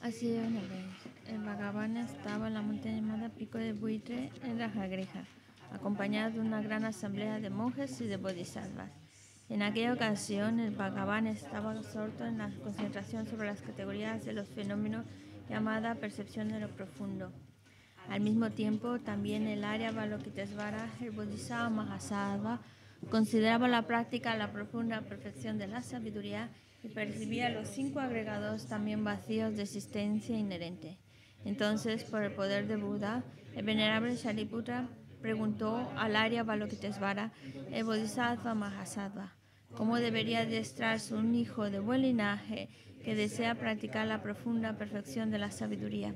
Así una vez, el estaba estaba la montaña llamada Pico de Buitre en Rajagreja, acompañado de una gran asamblea de monjes y de bodhisattvas. En aquella ocasión, el Bhagavan estaba absorto en la concentración sobre las categorías de los fenómenos llamada percepción de lo profundo. Al mismo tiempo, también el área Balokitesvara, el Bodhisattva Mahasattva, consideraba la práctica la profunda perfección de la sabiduría y percibía los cinco agregados también vacíos de existencia inherente. Entonces, por el poder de Buda, el venerable Sariputra preguntó al Arya Balokitesvara, el Bodhisattva Mahasattva, cómo debería adiestrarse un hijo de buen linaje que desea practicar la profunda perfección de la sabiduría.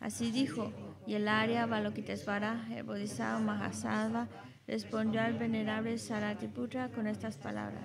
Así dijo, y el Arya Balokitesvara, el Bodhisattva Mahasattva, respondió al venerable Sariputra con estas palabras.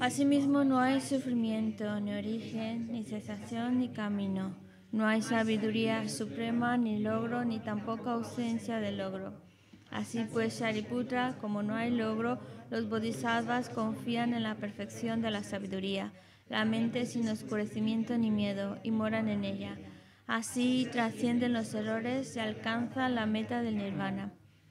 Asimismo no hay sufrimiento, ni origen, ni cesación, ni camino. No hay sabiduría suprema, ni logro, ni tampoco ausencia de logro. Así pues, Shariputra, como no hay logro, los bodhisattvas confían en la perfección de la sabiduría, la mente sin oscurecimiento ni miedo, y moran en ella. Así trascienden los errores y alcanzan la meta del nirvana.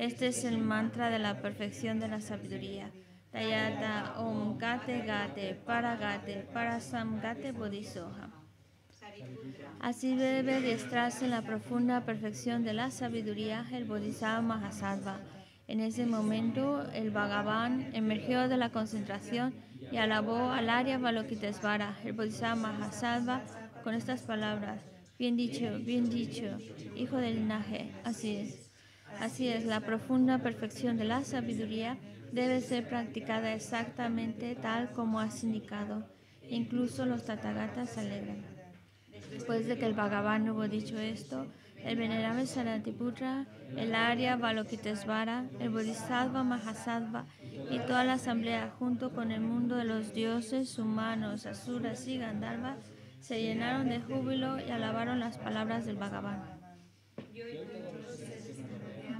este es el mantra de la perfección de la sabiduría. Tayata Om Gate Gate para gate Bodhisoha. Así debe destrarse en la profunda perfección de la sabiduría el Bodhisattva Mahasattva. En ese momento, el Bhagavan emergió de la concentración y alabó al Arya Balokitesvara, el Bodhisattva Mahasattva, con estas palabras: Bien dicho, bien dicho, hijo del linaje, así es. Así es, la profunda perfección de la sabiduría debe ser practicada exactamente tal como has indicado. Incluso los tatagatas alegan. alegran. Después de que el Bhagavan hubo dicho esto, el venerable Saratiputra, el Arya Balokitesvara, el Bodhisattva Mahasattva y toda la asamblea, junto con el mundo de los dioses, humanos, asuras y gandharvas, se llenaron de júbilo y alabaron las palabras del Bhagavan.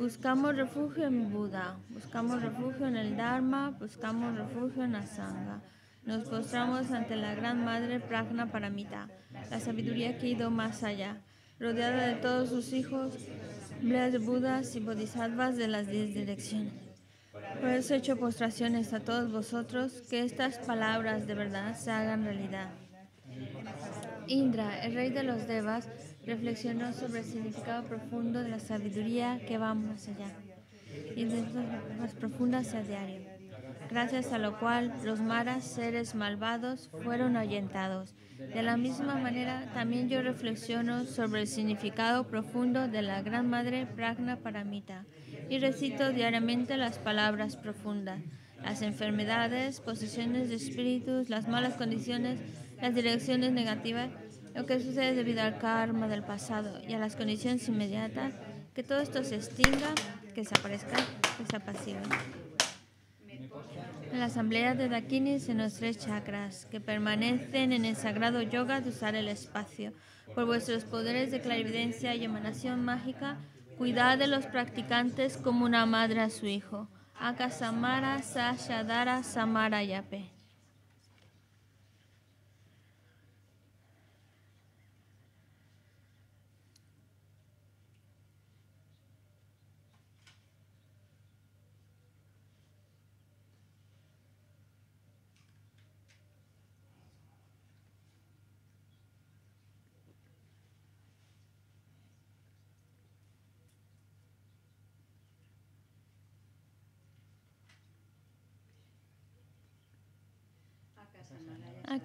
Buscamos refugio en Buda, buscamos refugio en el Dharma, buscamos refugio en la Sangha. Nos postramos ante la Gran Madre Pragna Paramita, la sabiduría que ha ido más allá, rodeada de todos sus hijos, de Budas y Bodhisattvas de las diez direcciones. Por eso he hecho postraciones a todos vosotros, que estas palabras de verdad se hagan realidad. Indra, el rey de los Devas, reflexionó sobre el significado profundo de la sabiduría que va más allá y de las más profundas a diario, gracias a lo cual los maras, seres malvados, fueron ahuyentados. De la misma manera, también yo reflexiono sobre el significado profundo de la Gran Madre Pragna Paramita y recito diariamente las palabras profundas. Las enfermedades, posesiones de espíritus, las malas condiciones, las direcciones negativas, lo que sucede es debido al karma del pasado y a las condiciones inmediatas, que todo esto se extinga, que desaparezca, que se En la asamblea de Dakinis en los tres chakras, que permanecen en el sagrado yoga de usar el espacio. Por vuestros poderes de clarividencia y emanación mágica, cuidad de los practicantes como una madre a su hijo. Akasamara dara Samara Yape.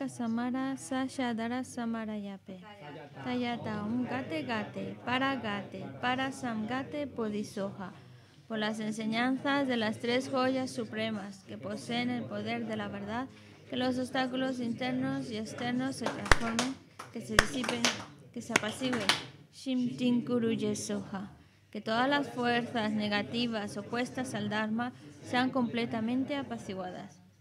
Samara Sashadara Samarayape. Tayata Om Gate Para Gate Para Por las enseñanzas de las tres joyas supremas que poseen el poder de la verdad, que los obstáculos internos y externos se transformen, que se disipen, que se apaciguen. Shimtin Kuru Que todas las fuerzas negativas opuestas al Dharma sean completamente apaciguadas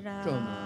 这么。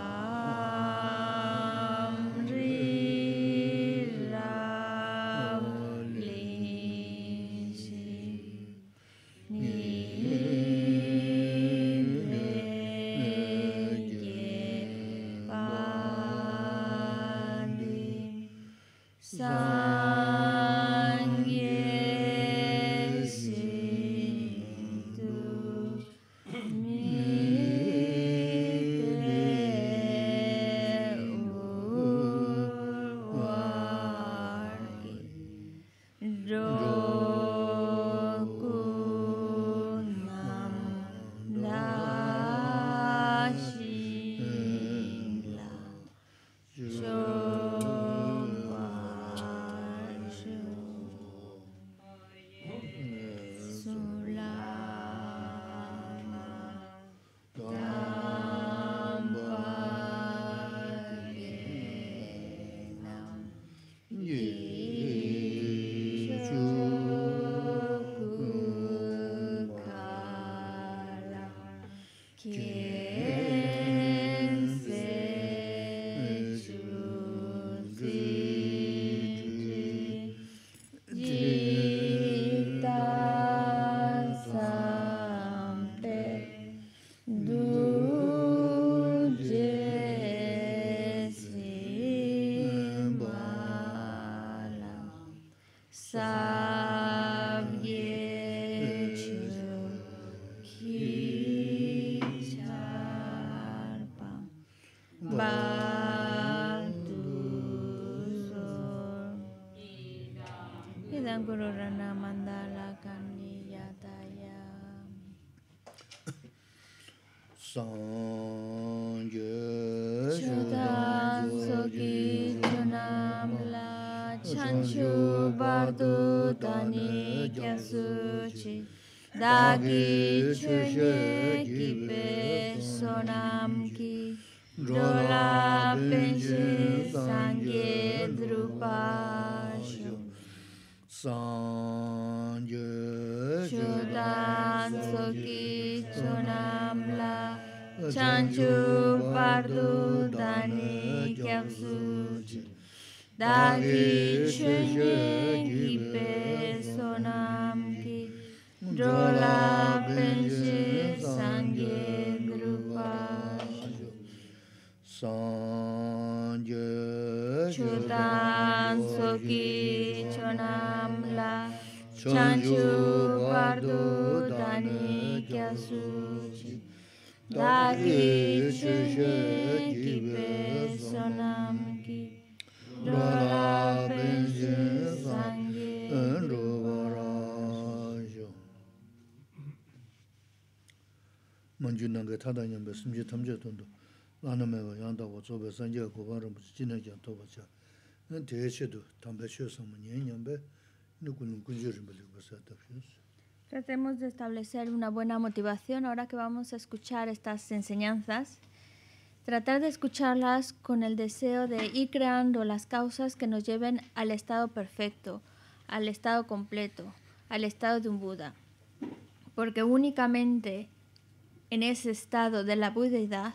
Tratemos de establecer una buena motivación ahora que vamos a escuchar estas enseñanzas. Tratar de escucharlas con el deseo de ir creando las causas que nos lleven al estado perfecto, al estado completo, al estado de un Buda. Porque únicamente en ese estado de la budeidad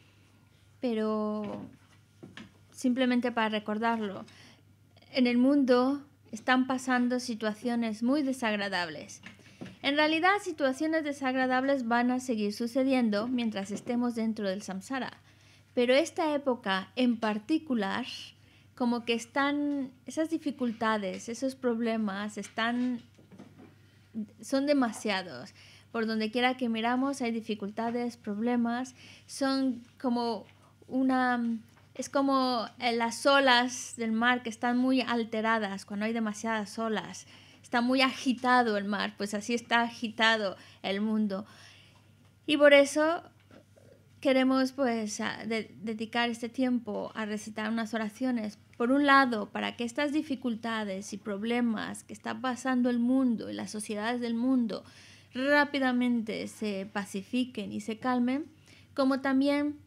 pero simplemente para recordarlo, en el mundo están pasando situaciones muy desagradables. En realidad, situaciones desagradables van a seguir sucediendo mientras estemos dentro del samsara, pero esta época en particular, como que están esas dificultades, esos problemas, están son demasiados. Por donde quiera que miramos hay dificultades, problemas, son como una es como eh, las olas del mar que están muy alteradas cuando hay demasiadas olas. Está muy agitado el mar, pues así está agitado el mundo. Y por eso queremos pues dedicar este tiempo a recitar unas oraciones. Por un lado, para que estas dificultades y problemas que está pasando el mundo y las sociedades del mundo rápidamente se pacifiquen y se calmen, como también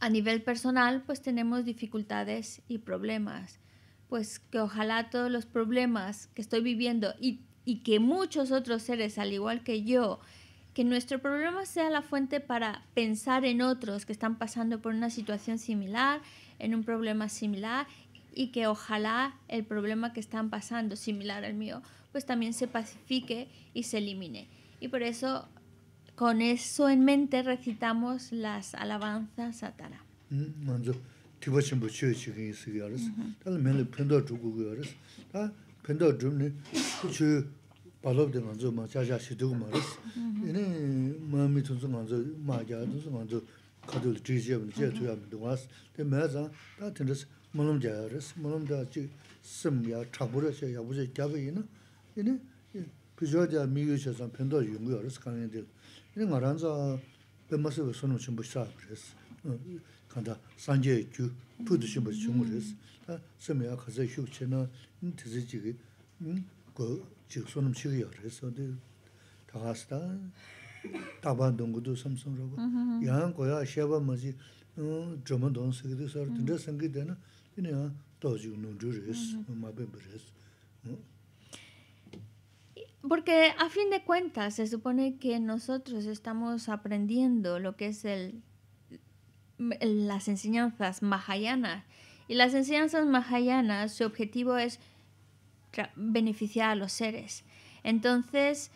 a nivel personal, pues tenemos dificultades y problemas. Pues que ojalá todos los problemas que estoy viviendo y, que muchos otros seres, al igual que yo, que nuestro problema sea la fuente para pensar en otros que están pasando por una situación similar, en un problema similar, y que ojalá el problema que están pasando, similar al mío, pues también se pacifique y se elimine. Y por eso con eso en mente recitamos las alabanzas satana manzo tipo chimbo chue chue y se yaras tal me le pendo chugo yaras ta pendo drum ne chue palo de manzo ma cha cha chidu ma res ene ma mi manzo ma ja tu manzo ta ja da ji sem ya cha bu re ya bu je ja be ina ene pi mi yo che san pendo yung yo 이 말한자 배마스가 좀 보시라 그랬어. 간다. 산제 주 푸드 좀 보시 좀 그랬어. 아, 섬에 가서 휴체나 응. 그 지금 치고요. 그래서 다 갔다. 다바 동구도 삼성으로. 양 거야 셰바 뭐지? 응. 저만 돈 쓰기도 서 된다 생각이 또 지금 응. Porque a fin de cuentas se supone que nosotros estamos aprendiendo lo que es el, las enseñanzas mahayanas. Y las enseñanzas mahayanas, su objetivo es beneficiar a los seres. Entonces,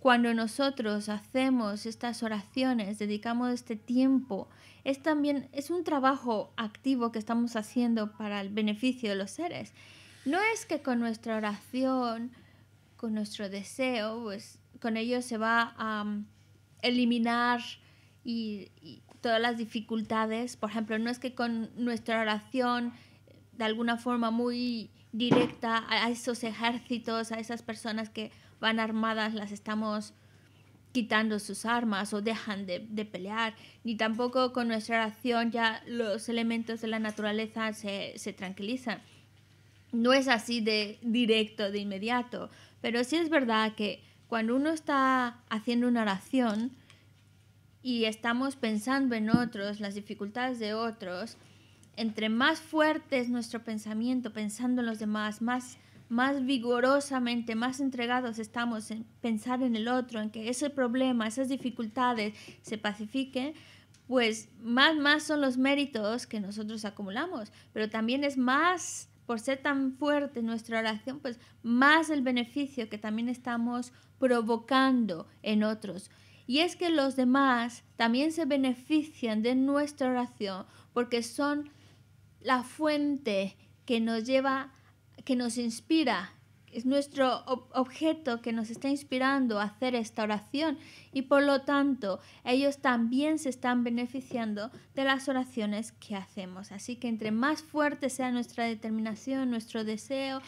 cuando nosotros hacemos estas oraciones, dedicamos este tiempo, es también es un trabajo activo que estamos haciendo para el beneficio de los seres. No es que con nuestra oración con nuestro deseo, pues con ello se va a mm, eliminar y, todas las dificultades. Por ejemplo, no es que con nuestra oración, de alguna forma muy directa, a esos ejércitos, a esas personas que van armadas, las estamos quitando sus armas o dejan de, pelear, ni tampoco con nuestra oración ya los elementos de la naturaleza se, se tranquilizan. No es así de directo, de inmediato. Pero sí es verdad que cuando uno está haciendo una oración y estamos pensando en otros, las dificultades de otros, entre más fuerte es nuestro pensamiento pensando en los demás, más, más vigorosamente, más entregados estamos en pensar en el otro, en que ese problema, esas dificultades se pacifiquen, pues más, más son los méritos que nosotros acumulamos, pero también es más por ser tan fuerte nuestra oración, pues más el beneficio que también estamos provocando en otros. Y es que los demás también se benefician de nuestra oración porque son la fuente que nos lleva, que nos inspira es nuestro objeto que nos está inspirando a hacer esta oración y por lo tanto ellos también se están beneficiando de las oraciones que hacemos. Así que entre más fuerte sea nuestra determinación, nuestro deseo,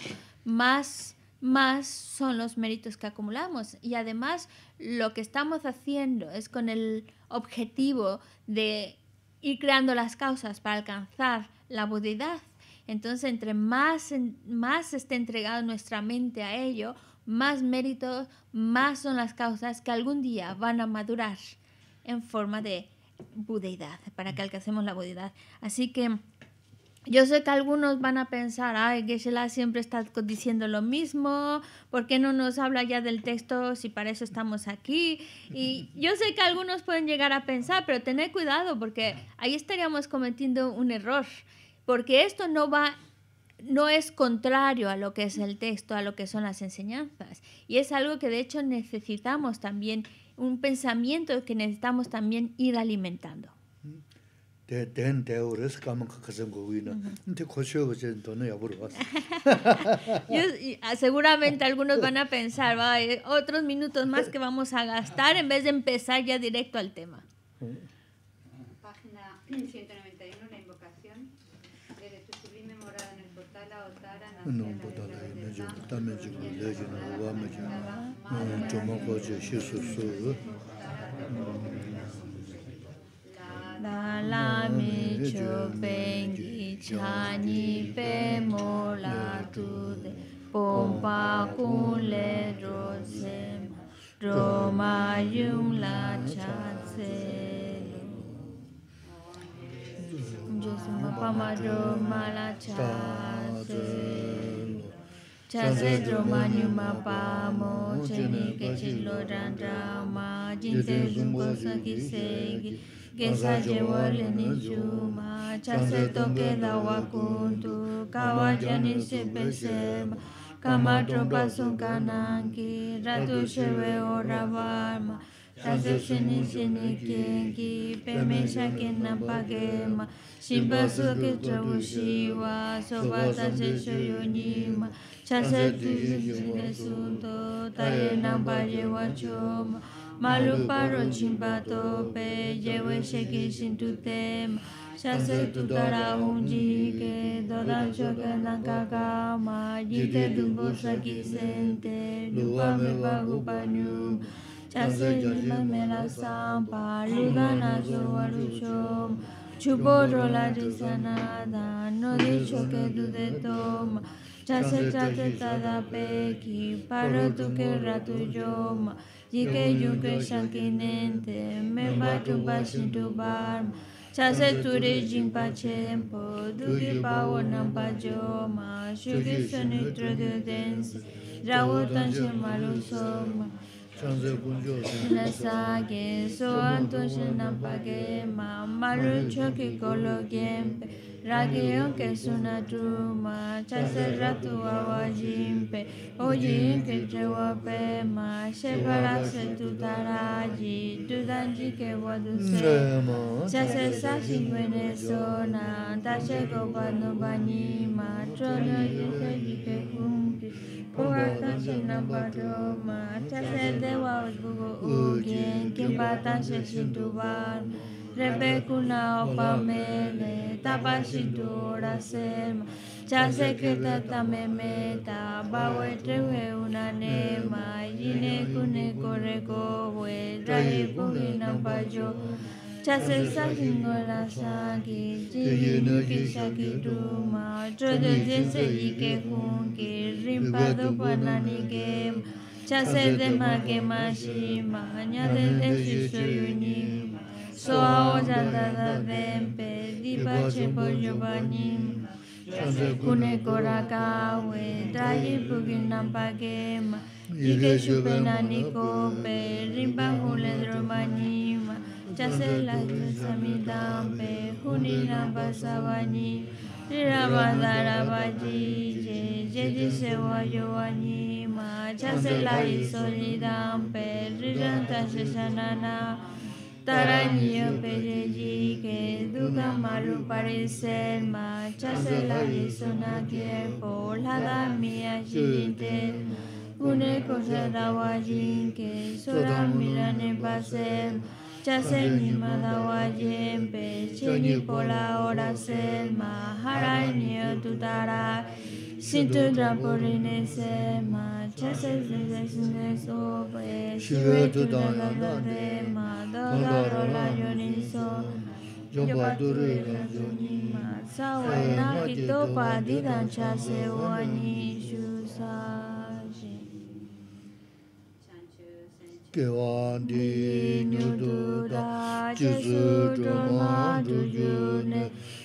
más más son los méritos que acumulamos y además lo que estamos haciendo es con el objetivo de ir creando las causas para alcanzar la budidad entonces, entre más, más esté entregada nuestra mente a ello, más méritos, más son las causas que algún día van a madurar en forma de budeidad, para que alcancemos la budeidad. Así que yo sé que algunos van a pensar, ay, Geshe-la siempre está diciendo lo mismo, ¿por qué no nos habla ya del texto si para eso estamos aquí? Y yo sé que algunos pueden llegar a pensar, pero tened cuidado porque ahí estaríamos cometiendo un error porque esto no va no es contrario a lo que es el texto, a lo que son las enseñanzas. Y es algo que de hecho necesitamos también, un pensamiento que necesitamos también ir alimentando. Ah, seguramente algunos van a pensar, va, otros minutos más que vamos a gastar en vez de empezar ya directo al tema. Página nōmbu tāla yu nā yu tāmi yu gu lé yu nā wā mā Kamato pasunkananki, ratu shewe ora varma, ratu shini shini kenki, pemesha kenna pagema, shimba suke chabu shiwa, soba tanshe shoyo nima, chase tuzi zine sunto, taye namba yewa choma, malu paro shimba tope, yewe sheke shintu tema, chase tutara unji ke, dodan choke nanka kama, jite dumbo saki lupa me bagu pa nyuma, chase me la sampa, lugana zo walu choma, Chuporro la risanada, no dicho que dude toma. Chase chase tada peki, paro tu que ratu yoma. Yike yuke shankinente, me batu bashin tu barma. Chase turi jimpa chempo, duki pawo nampa yoma. Shuki sonitro de densi, rawotan shemalu soma. 那啥给说，都是 Ragio che suna truma, chasera tua wajimpe, ojin che jewa pema, shekara se tu taraji, tu danji che wadu se, chase sa shingwene sona, dashe gopano banima, trono jise jike kumpi, Pogata shina padoma, chase dewa ujugo ugen, kimbata sheshin tuban, rebekuna opamene tapashidura sema chase tameme, tamemeta bawe trewe una nema yine kune y we rahi pugina payo chase sahingola sagi jiyunu kishaki duma chodo jese ike que rimpado panani gema chase añade de de su soyunima soa giovanni dempe, dipa chepo yobanim, kune korakawe, tayi puginam pagema, ike chupena nikope, rimpa hulendro manima, chase la samidampe, huninam pasabani, rabadara bajije, sewa ma chase la pues, isolidampe, pues, pues, se sanana Taranya pejeji ke duca malu parecer ma chase la tiempo la polada mia jinte une cosa dawajin ke miran ne pase chase ni madawajen pe ni pola ora sel ma tu tutara Situdra Purine Sema Chesed Zizesne Sobe Shire Tudana Dade Madara Rola Yoniso Jomba Dure Yonima Sawana Kito Padida Chase Wani Shusaji Kewandi Nyududa Chisu Duma Dujune Dujune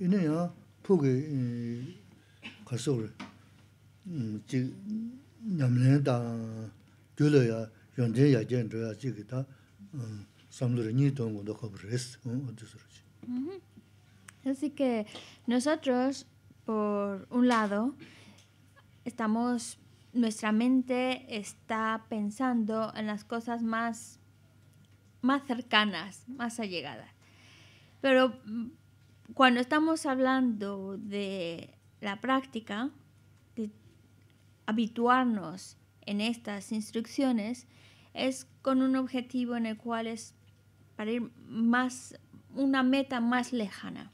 Y ina ya puki kasukri jik nyamlin da gyula ya yonjen ya jen dhaya jiki ta samdhuri nyi tongo dhaka bris Así que nosotros, por un lado, estamos nuestra mente está pensando en las cosas más, más cercanas, más allegadas. Pero cuando estamos hablando de la práctica, de habituarnos en estas instrucciones, es con un objetivo en el cual es para ir más, una meta más lejana.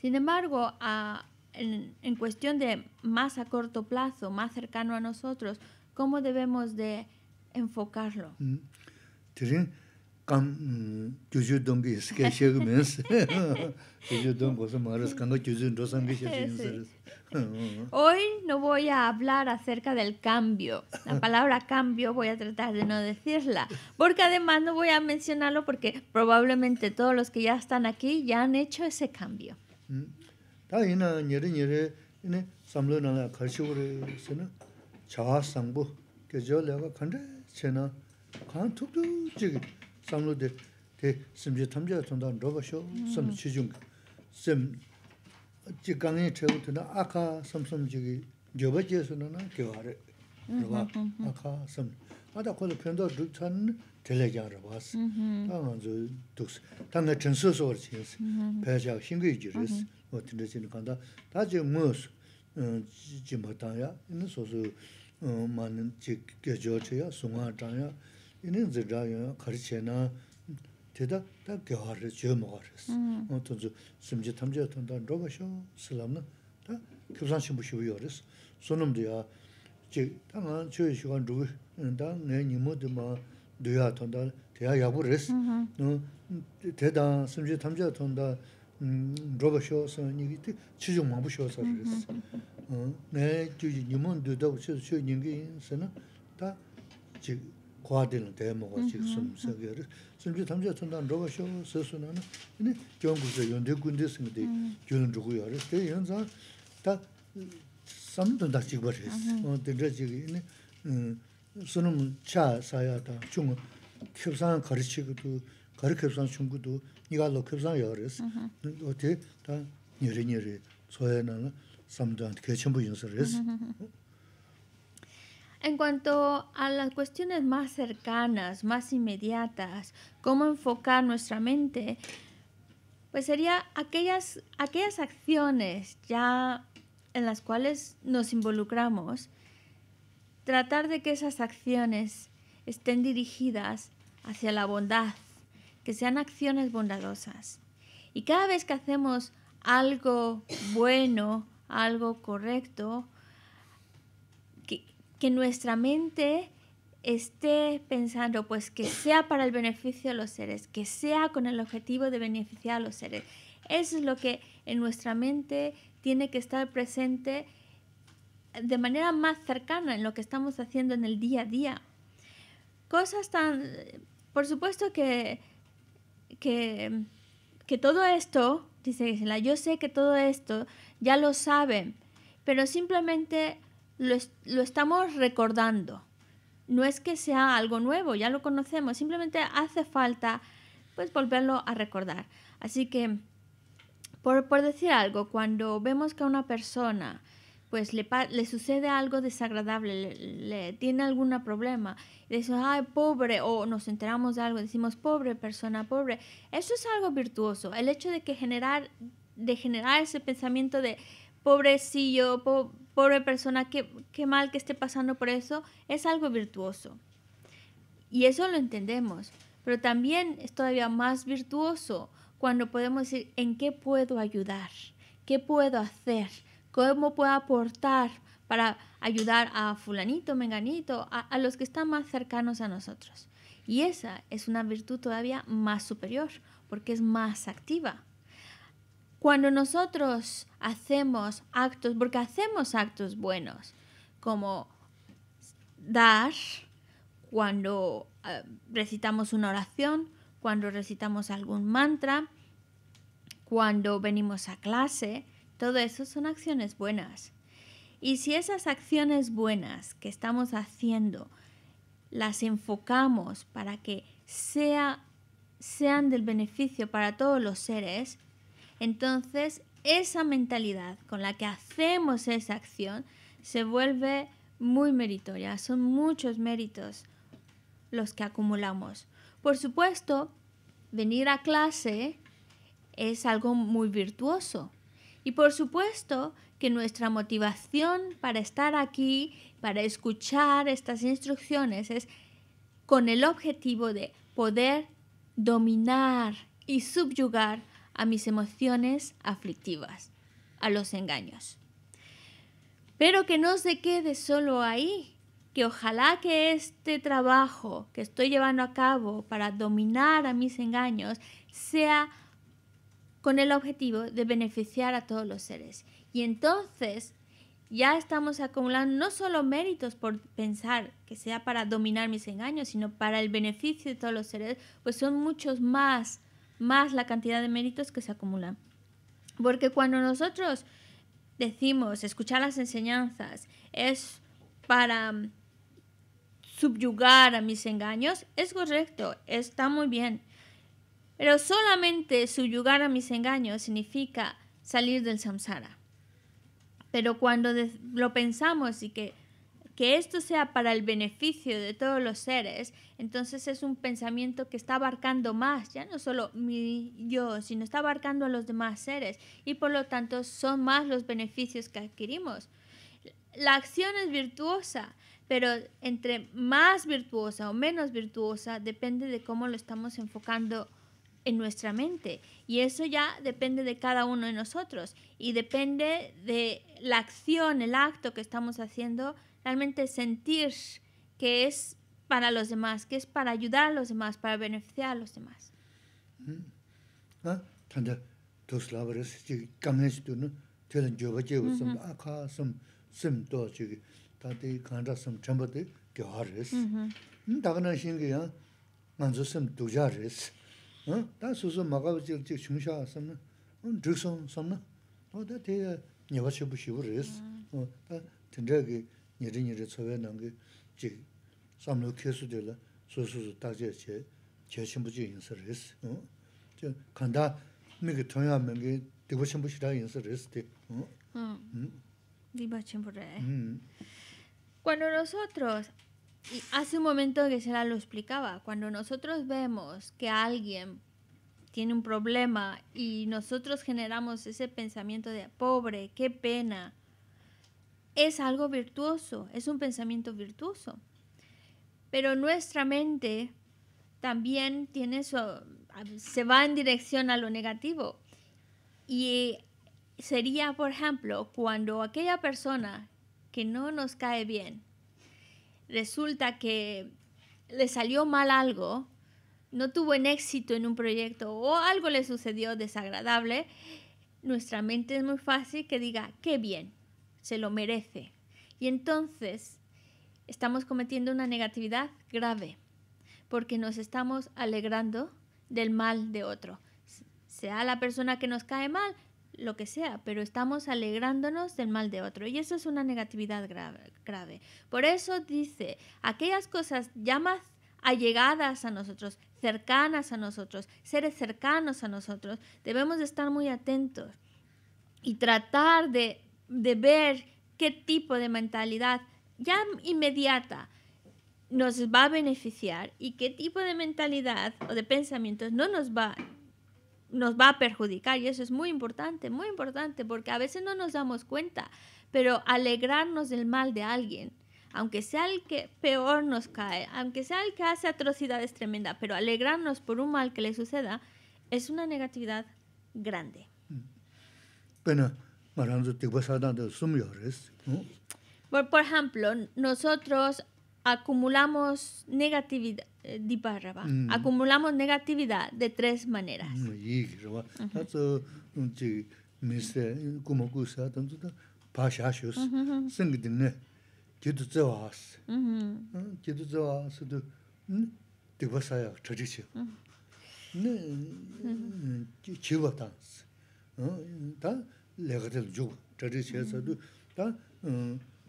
Sin embargo, en, cuestión de más a corto plazo, más cercano a nosotros, ¿cómo debemos de enfocarlo? tirin 감 gyuju dongi iske shegu mens. Gyuju dong gozo maras kando gyuju dosangi shegu Hoy no voy a hablar acerca del cambio. La palabra cambio voy a tratar de no decirla, porque además no voy a mencionarlo porque probablemente todos los que ya están aquí ya han hecho ese cambio. Ta ina nyere nyere ine samlo na la khashi ure sena cha sangbo ke jo la khande chena kāng tuk tuk chīgī sāmlū dē tē sīm chī tam chā tōndā rōba shō sāmlū chī chūng sīm chī kāngiñ chē wu tū na ā kā sāmlū sāmlū chīgī gyōba chē sū na nā gyōba rē rōba ā kā sāmlū ā tā kōla pēntō 얘는 이제 자야 가르치나 되다 딱 겨하를 줘 먹었어. 어떤 좀 심지 탐지 어떤 단 로바쇼 슬람나 다 급산심 부시 위어스. 손음도야 제 당한 최의 시간 루 당내 니모도 마 되야 돈다 되야 야부레스. 너 대다 심지 탐지 어떤 다 로바쇼서 니기 취중 마부쇼서. 어 내주 니모도 저 최의 님기 선은 다 과딜은 대모가 지금 세계를 심지 담지 전단 로버쇼 세수나는 이제 경국에 연대 군대 승대 주는 주고요. 그래서 연자 다 삼도 다 버렸어. 어 근데 이제 음 수능 차 사야다. 중 협상 가르치고도 가르 협상 중구도 네가 로 협상 열었어. 어떻게 다 여러 여러 소에는 삼도한테 개첨부 했어. En cuanto a las cuestiones más cercanas, más inmediatas, cómo enfocar nuestra mente, pues sería aquellas, aquellas acciones ya en las cuales nos involucramos, tratar de que esas acciones estén dirigidas hacia la bondad, que sean acciones bondadosas. Y cada vez que hacemos algo bueno, algo correcto, que nuestra mente esté pensando, pues que sea para el beneficio de los seres, que sea con el objetivo de beneficiar a los seres. Eso es lo que en nuestra mente tiene que estar presente de manera más cercana en lo que estamos haciendo en el día a día. Cosas tan... Por supuesto que, que, que todo esto, dice Gisela, yo sé que todo esto ya lo saben, pero simplemente lo, estamos recordando. No es que sea algo nuevo, ya lo conocemos, simplemente hace falta pues volverlo a recordar. Así que, por, por decir algo, cuando vemos que a una persona pues le, le sucede algo desagradable, le, tiene algún problema, y decimos, ay, pobre, o nos enteramos de algo, decimos, pobre persona, pobre. Eso es algo virtuoso, el hecho de que generar, de generar ese pensamiento de pobrecillo, po pobre persona, qué, mal que esté pasando por eso, es algo virtuoso. Y eso lo entendemos, pero también es todavía más virtuoso cuando podemos decir, ¿en qué puedo ayudar? ¿Qué puedo hacer? ¿Cómo puedo aportar para ayudar a fulanito, menganito, a los que están más cercanos a nosotros? Y esa es una virtud todavía más superior, porque es más activa. Cuando nosotros hacemos actos, porque hacemos actos buenos, como dar, cuando eh, recitamos una oración, cuando recitamos algún mantra, cuando venimos a clase, todo eso son acciones buenas. Y si esas acciones buenas que estamos haciendo las enfocamos para que sean del beneficio para todos los seres, entonces, esa mentalidad con la que hacemos esa acción se vuelve muy meritoria. Son muchos méritos los que acumulamos. Por supuesto, venir a clase es algo muy virtuoso. Y por supuesto que nuestra motivación para estar aquí, para escuchar estas instrucciones, es con el objetivo de poder dominar y subyugar a mis emociones aflictivas, a los engaños. Pero que no se quede solo ahí, que ojalá que este trabajo que estoy llevando a cabo para dominar a mis engaños sea con el objetivo de beneficiar a todos los seres. Y entonces ya estamos acumulando no solo méritos por pensar que sea para dominar mis engaños, sino para el beneficio de todos los seres, pues son muchos más más la cantidad de méritos que se acumulan. Porque cuando nosotros decimos escuchar las enseñanzas es para mm, subyugar a mis engaños, es correcto, está muy bien. Pero solamente subyugar a mis engaños significa salir del samsara. Pero cuando lo pensamos y que que esto sea para el beneficio de todos los seres, entonces es un pensamiento que está abarcando más, ya no solo mi yo, sino está abarcando a los demás seres y por lo tanto son más los beneficios que adquirimos. La acción es virtuosa, pero entre más virtuosa o menos virtuosa depende de cómo lo estamos enfocando en nuestra mente. Y eso ya depende de cada uno de nosotros y depende de la acción, el acto que estamos haciendo realmente sentir que es para los demás, que es para ayudar a los demás, para beneficiar a los demás nyeri nyeri tsawe nangi jik samlo kesu dila su su su takje che che shimbuchi yinsa resi. Hmm? Kanda miki tonya mingi diba shimbuchi da yinsa resi di. Diba shimbuchi. Cuando nosotros, y hace un momento que se la lo explicaba, cuando nosotros vemos que alguien tiene un problema y nosotros generamos ese pensamiento de pobre, qué pena, es algo virtuoso, es un pensamiento virtuoso. Pero nuestra mente también tiene se va en dirección a lo negativo. Y sería, por ejemplo, cuando aquella persona que no nos cae bien, resulta que le salió mal algo, no tuvo éxito en un proyecto o algo le sucedió desagradable, nuestra mente es muy fácil que diga, qué bien, se lo merece. Y entonces estamos cometiendo una negatividad grave, porque nos estamos alegrando del mal de otro. Sea la persona que nos cae mal, lo que sea, pero estamos alegrándonos del mal de otro. Y eso es una negatividad grave. grave. Por eso dice, aquellas cosas llamadas allegadas a nosotros, cercanas a nosotros, seres cercanos a nosotros, debemos estar muy atentos y tratar de de ver qué tipo de mentalidad ya inmediata nos va a beneficiar y qué tipo de mentalidad o de pensamientos no nos va nos va a perjudicar y eso es muy importante, muy importante porque a veces no nos damos cuenta, pero alegrarnos del mal de alguien, aunque sea el que peor nos cae, aunque sea el que hace atrocidades tremendas, pero alegrarnos por un mal que le suceda es una negatividad grande. Mm. Bueno, por, ejemplo, nosotros acumulamos negatividad, mm. acumulamos negatividad de tres maneras. 레드 주 저리 또다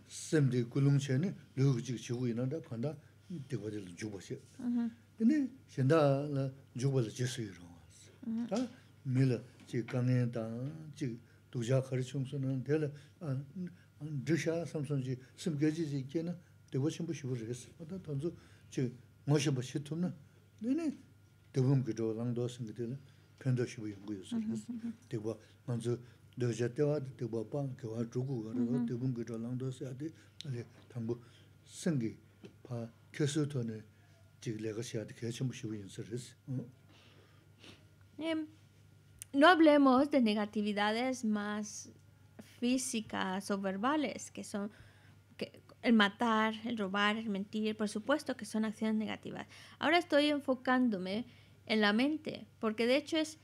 샘들 꾸룽체니 로그직 지고 있는데 건다 이때 거들 근데 신다 주버서 보들 제시로 어나밀제지 도자 칼춤선은 될 드샤 도자 삼성지 섭게지 지케나 데워심 보시 버지스 보다 먼저 지 뭐셔 보시 톰나 네네 대본 그대로 나온다 옷신 그대로 편도 쉬고 구유서 먼저 No hablemos de negatividades más físicas o verbales, que son el matar, el robar, el mentir, por supuesto que son acciones negativas. Ahora estoy enfocándome en la mente, porque de hecho es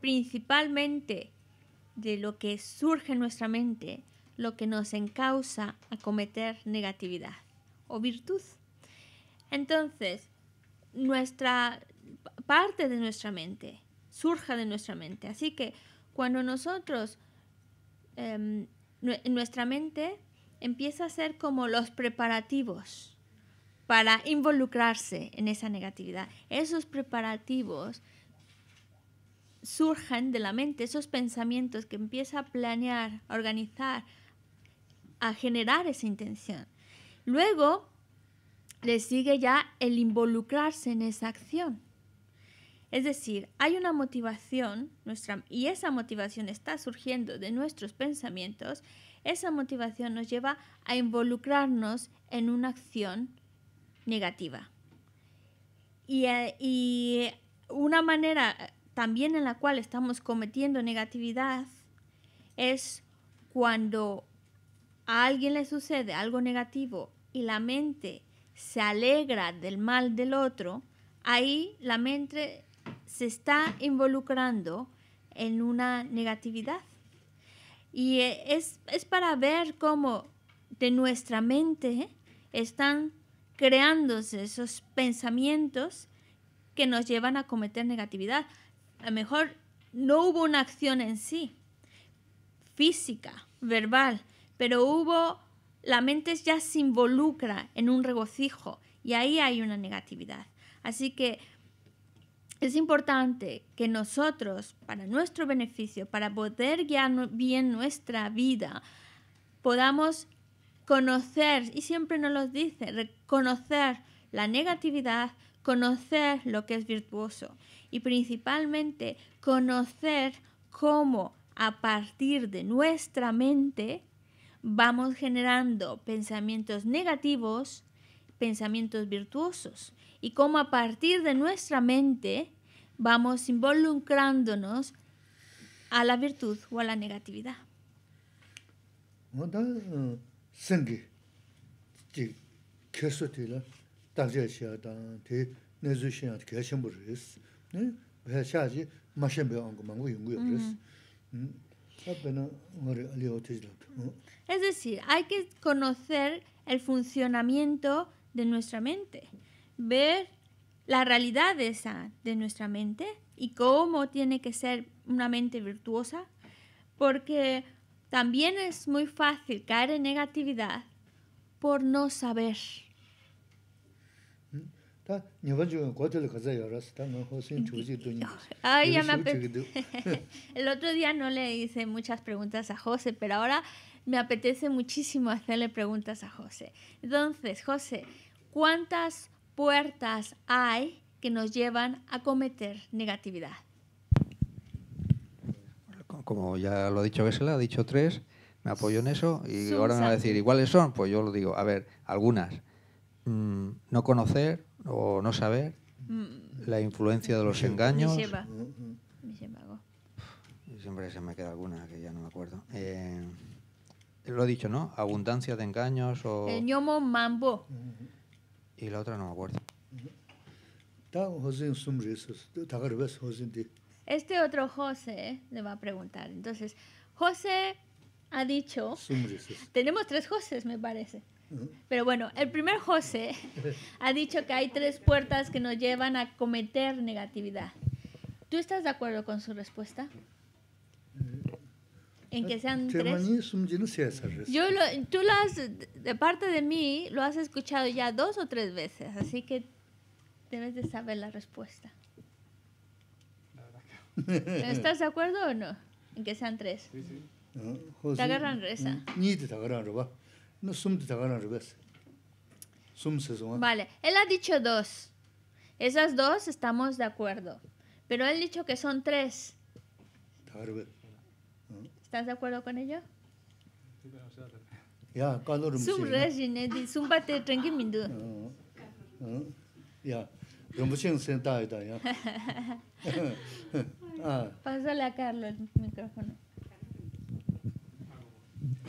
principalmente de lo que surge en nuestra mente, lo que nos encausa a cometer negatividad o virtud. Entonces, nuestra parte de nuestra mente, surja de nuestra mente. Así que cuando nosotros, em, nuestra mente empieza a ser como los preparativos para involucrarse en esa negatividad. Esos preparativos surjan de la mente esos pensamientos que empieza a planear, a organizar, a generar esa intención. Luego le sigue ya el involucrarse en esa acción. Es decir, hay una motivación nuestra, y esa motivación está surgiendo de nuestros pensamientos. Esa motivación nos lleva a involucrarnos en una acción negativa. Y, eh, y una manera también en la cual estamos cometiendo negatividad es cuando a alguien le sucede algo negativo y la mente se alegra del mal del otro, ahí la mente se está involucrando en una negatividad. Y e, es, es para ver cómo de nuestra mente están creándose esos pensamientos que nos llevan a cometer negatividad a lo mejor no hubo una acción en sí, física, verbal, pero hubo, la mente ya se involucra en un regocijo y ahí hay una negatividad. Así que es importante que nosotros, para nuestro beneficio, para poder guiar bien nuestra vida, podamos conocer, y siempre nos lo dice, reconocer la negatividad, conocer lo que es virtuoso y principalmente conocer cómo a partir de nuestra mente vamos generando pensamientos negativos, pensamientos virtuosos y cómo a partir de nuestra mente vamos involucrándonos a la virtud o a la negatividad. Eh, es decir, hay que conocer el funcionamiento de nuestra mente, ver la realidad esa de nuestra mente y cómo tiene que ser una mente virtuosa, porque también es muy fácil caer en negatividad por no saber. El otro día no le hice muchas preguntas a José, pero ahora me apetece muchísimo hacerle preguntas a José. Entonces, José, ¿cuántas puertas hay que nos llevan a cometer negatividad? Como ya lo ha dicho Vesela, ha dicho tres, me apoyo en eso y ahora me va a decir, ¿y cuáles son? Pues yo lo digo, a ver, algunas. Mm, no conocer, o no saber, mm. la influencia de los engaños. Mm, mm. Siempre se me queda alguna que ya no me acuerdo. Eh, lo he dicho, ¿no? Abundancia de engaños o... El mambo. Y la otra no me acuerdo. Este otro José le va a preguntar. Entonces, José ha dicho... Tenemos tres José, me parece. Pero bueno, el primer José ha dicho que hay tres puertas que nos llevan a cometer negatividad. ¿Tú estás de acuerdo con su respuesta? Mm. En que ah, sean tres. Yo lo, tú las de parte de mí, lo has escuchado ya dos o tres veces, así que debes de saber la respuesta. ¿Estás de acuerdo o no? En que sean tres. Te agarran reza. No, Sum te al revés. Sum se sumó. Vale, él ha dicho dos. Esas dos estamos de acuerdo. Pero él ha dicho que son tres. ¿Estás de acuerdo con ello? Ya, cuando Sum resine, sum bate trengi mindu. Ya, en sentado ya. Ah. Pásale a Carlos el micrófono.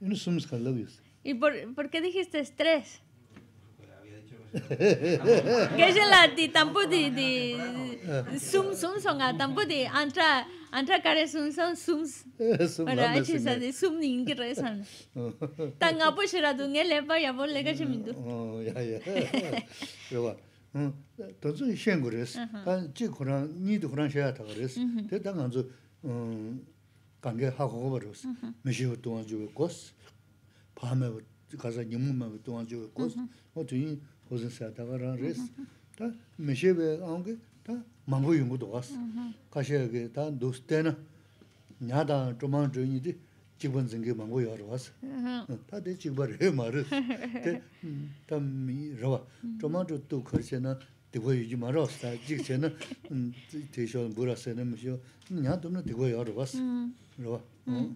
Unos son mis jalabios. ¿Y por, por qué dijiste estrés? Kasi di tampo de de sum sum son a ah, tampo de antra antra care sum son sum para achi sabes sum ning ingresan tan san tanga po shira du nge lepa ya bol lega chi oh ya ya yo va zu shen go res ta ni de ko ran sha ta go te ta ngan mm, kange hako 버렸어. rwasi, 동안 주고 코스. 밤에 가서 pahame 동안 kaza 코스. ma wad tuwaan juwa kos, o tu yin huzin sayataka rang res, ta mishi wad aungi, ta mangu yungu tuwaas, kashi yagi ta dos tena, nyata chumang chuyi di, jikban zingi mangu yaa rwaas, ta de jikba rwe ma ta mi rwa, tu na, ta na, bura 그냥 좀 되고 여러 봤어. Mm.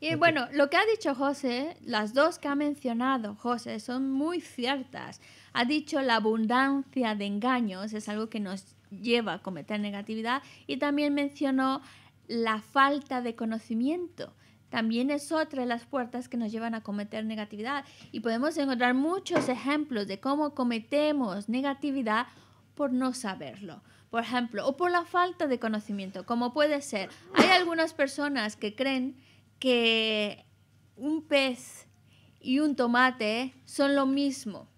Y bueno, lo que ha dicho José, las dos que ha mencionado José, son muy ciertas. Ha dicho la abundancia de engaños, es algo que nos lleva a cometer negatividad, y también mencionó la falta de conocimiento. También es otra de las puertas que nos llevan a cometer negatividad. Y podemos encontrar muchos ejemplos de cómo cometemos negatividad por no saberlo por ejemplo, o por la falta de conocimiento, como puede ser. Hay algunas personas que creen que un pez y un tomate son lo mismo.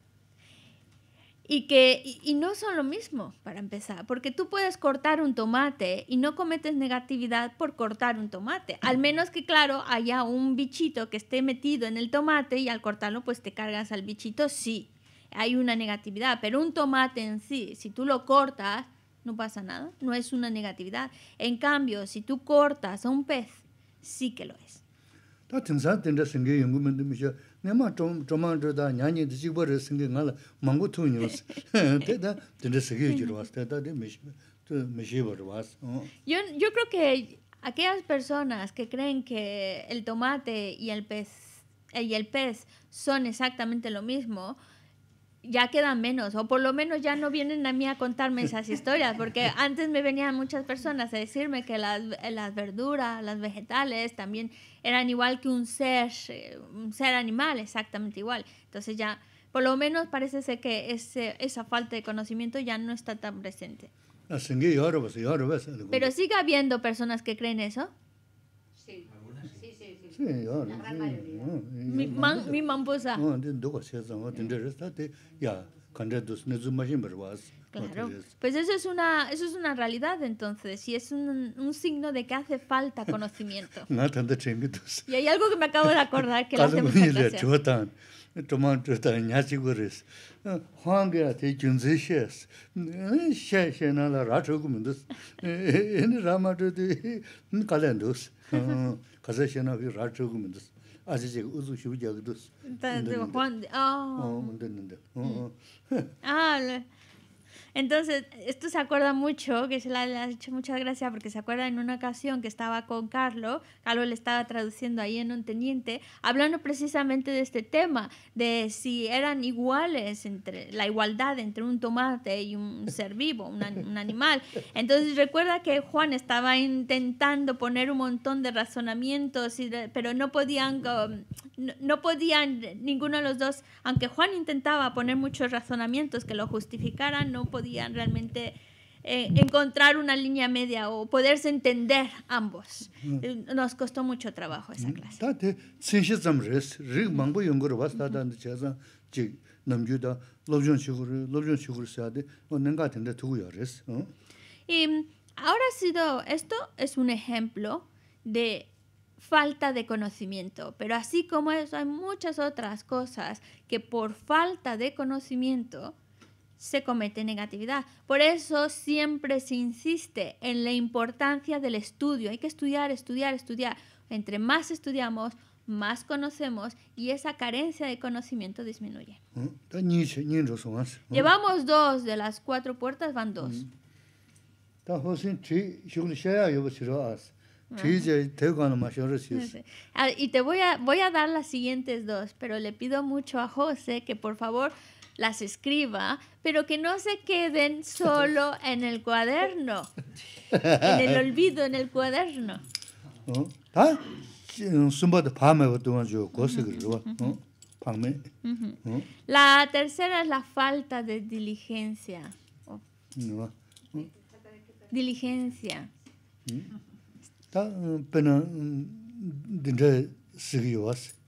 Y, que, y, no son lo mismo, para empezar, porque tú puedes cortar un tomate y no cometes negatividad por cortar un tomate, al menos que, claro, haya un bichito que esté metido en el tomate y al cortarlo, pues te cargas al bichito, sí, hay una negatividad, pero un tomate en sí, si tú lo cortas, no pasa nada, no es una negatividad. En cambio, si tú cortas a un pez, sí que lo es. Yo, yo creo que aquellas personas que creen que el tomate y el pez eh, y el pez son exactamente lo mismo, ya quedan menos, o por lo menos ya no vienen a mí a contarme esas historias, porque antes me venían muchas personas a decirme que las, las verduras, las vegetales también eran igual que un ser, un ser animal, exactamente igual. Entonces ya, por lo menos parece ser que ese, esa falta de conocimiento ya no está tan presente. Pues, pues, Pero sigue habiendo personas que creen eso mi mamposa. pues eso es una, eso es una realidad entonces, y es un, signo de que hace falta conocimiento. y hay algo que me acabo de acordar que hacemos kaza xena wii raa chogu mendoos, aze chee ka uzu xivu Entonces, esto se acuerda mucho, que se le ha hecho muchas gracias porque se acuerda en una ocasión que estaba con Carlos, Carlos le estaba traduciendo ahí en un teniente, hablando precisamente de este tema, de si eran iguales entre la igualdad entre un tomate y un ser vivo, un, animal. Entonces, recuerda que Juan estaba intentando poner un montón de razonamientos, pero no podían, no, no podían ninguno de los dos, aunque Juan intentaba poner muchos razonamientos que lo justificaran, no podían podían realmente eh, encontrar una línea media o poderse entender ambos. Eh, nos costó mucho trabajo esa mm, clase. Y mm, ahora ha sido, esto es un ejemplo de falta de conocimiento, pero así como eso hay muchas otras cosas que por falta de conocimiento se comete negatividad. Por eso siempre se insiste en la importancia del estudio. Hay que estudiar, estudiar, estudiar. Entre más estudiamos, más conocemos y esa carencia de conocimiento disminuye. Mm, Llevamos dos de las cuatro puertas, van dos. Mm. Ah. Ah, y te voy a, voy a dar las siguientes dos, pero le pido mucho a José que por favor las escriba, pero que no se queden solo en el cuaderno, en el olvido, en el cuaderno. La tercera es la falta de diligencia. Diligencia. pena de seguir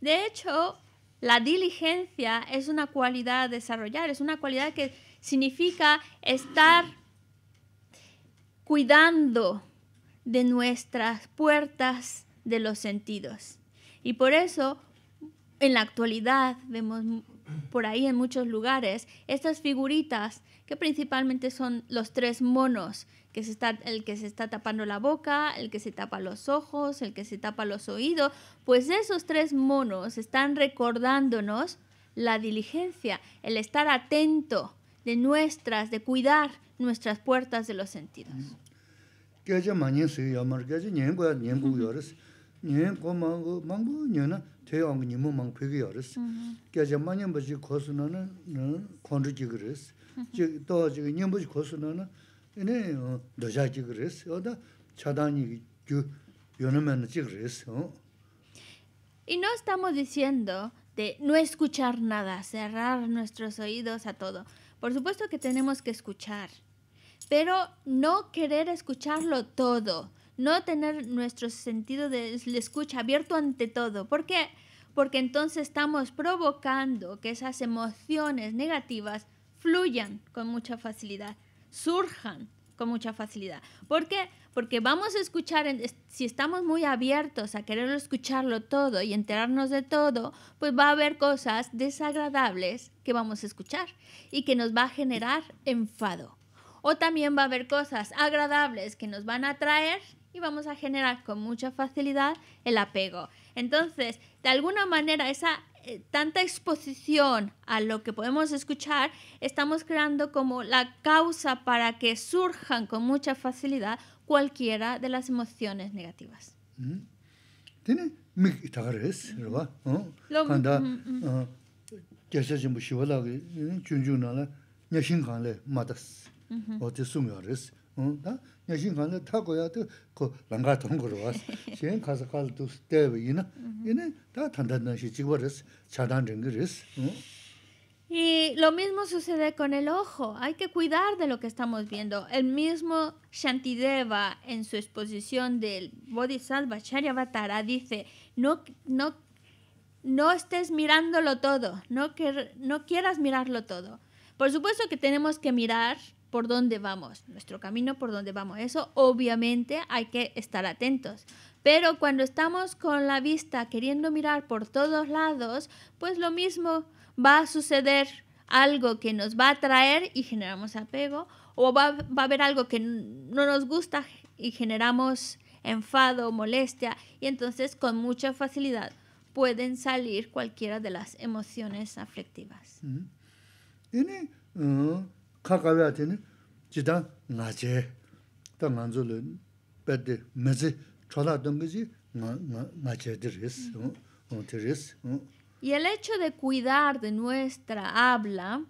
De hecho, la diligencia es una cualidad a desarrollar, es una cualidad que significa estar cuidando de nuestras puertas de los sentidos. Y por eso, en la actualidad, vemos por ahí en muchos lugares estas figuritas que principalmente son los tres monos que se está, el que se está tapando la boca, el que se tapa los ojos, el que se tapa los oídos, pues esos tres monos están recordándonos la diligencia, el estar atento de nuestras, de cuidar nuestras puertas de los sentidos. Mm. Y no estamos diciendo de no escuchar nada, cerrar nuestros oídos a todo. Por supuesto que tenemos que escuchar, pero no querer escucharlo todo, no tener nuestro sentido de escucha abierto ante todo. ¿Por qué? Porque entonces estamos provocando que esas emociones negativas fluyan con mucha facilidad surjan con mucha facilidad. ¿Por qué? Porque vamos a escuchar, si estamos muy abiertos a querer escucharlo todo y enterarnos de todo, pues va a haber cosas desagradables que vamos a escuchar y que nos va a generar enfado. O también va a haber cosas agradables que nos van a atraer y vamos a generar con mucha facilidad el apego. Entonces, de alguna manera, esa tanta exposición a lo que podemos escuchar, estamos creando como la causa para que surjan con mucha facilidad cualquiera de las emociones negativas. te Y lo mismo sucede con el ojo. Hay que cuidar de lo que estamos viendo. El mismo Shantideva, en su exposición del Bodhisattva Charyavatara, dice: no, no, no estés mirándolo todo. No, que, no quieras mirarlo todo. Por supuesto que tenemos que mirar por dónde vamos, nuestro camino por dónde vamos. Eso obviamente hay que estar atentos. Pero cuando estamos con la vista queriendo mirar por todos lados, pues lo mismo va a suceder algo que nos va a atraer y generamos apego, o va, a haber algo que no nos gusta y generamos enfado, molestia, y entonces con mucha facilidad pueden salir cualquiera de las emociones afectivas. tiene y el hecho de cuidar de nuestra habla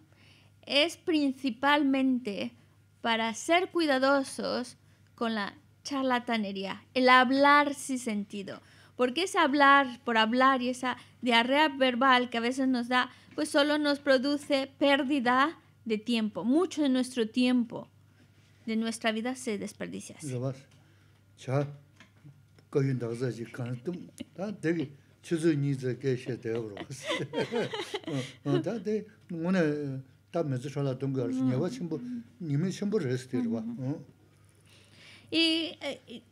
es principalmente para ser cuidadosos con la charlatanería, el hablar sin sentido. Porque ese hablar por hablar y esa diarrea verbal que a veces nos da, pues solo nos produce pérdida de tiempo, mucho de nuestro tiempo, de nuestra vida se desperdicia Y,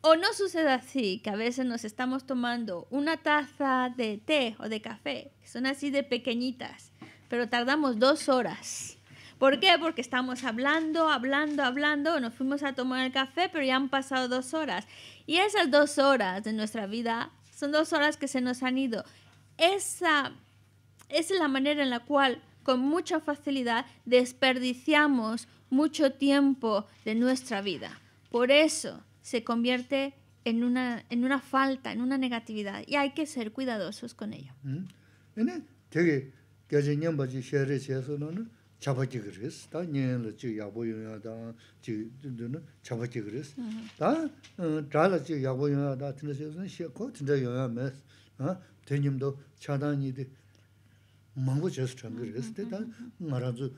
o no sucede así, que a veces nos estamos tomando una taza de té o de café, son así de pequeñitas, pero tardamos dos horas ¿Por qué? Porque estamos hablando, hablando, hablando, nos fuimos a tomar el café, pero ya han pasado dos horas. Y esas dos horas de nuestra vida son dos horas que se nos han ido. Esa, es la manera en la cual con mucha facilidad desperdiciamos mucho tiempo de nuestra vida. Por eso se convierte en una, en una falta, en una negatividad. Y hay que ser cuidadosos con ello. ¿Mm? chabaji kiris, taa nyen la chi yabu yunga taa chi chabaji kiris. Taa mm-hmm. eh, draa la chi yabu yunga taa tinda xe xe xe ko tinda yunga mes, eh, tenyim do chadaa nyi di mangu xe xe chan kiris, taa mm-hmm. nga mm-hmm. ranzu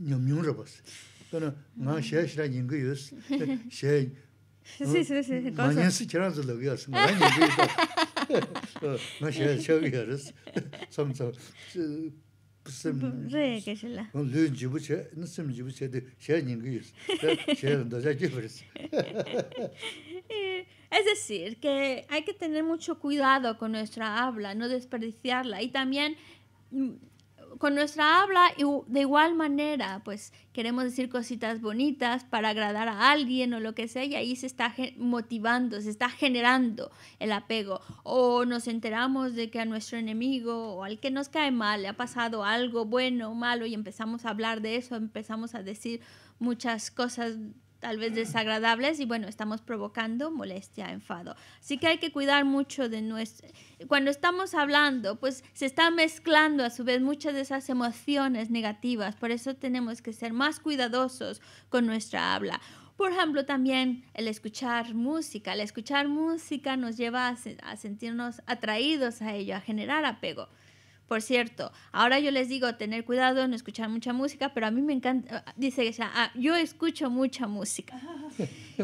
nyam yung rabas. Kana ma logi nga nyingi Eh, es decir, que hay que tener mucho cuidado con nuestra habla, no desperdiciarla y también mm, con nuestra habla y de igual manera, pues queremos decir cositas bonitas para agradar a alguien o lo que sea y ahí se está motivando, se está generando el apego o nos enteramos de que a nuestro enemigo o al que nos cae mal le ha pasado algo bueno o malo y empezamos a hablar de eso, empezamos a decir muchas cosas tal vez desagradables y bueno, estamos provocando molestia, enfado. Así que hay que cuidar mucho de nuestro... Cuando estamos hablando, pues se están mezclando a su vez muchas de esas emociones negativas, por eso tenemos que ser más cuidadosos con nuestra habla. Por ejemplo, también el escuchar música. El escuchar música nos lleva a sentirnos atraídos a ello, a generar apego. Por cierto, ahora yo les digo tener cuidado, no escuchar mucha música, pero a mí me encanta, dice que ah, yo escucho mucha música.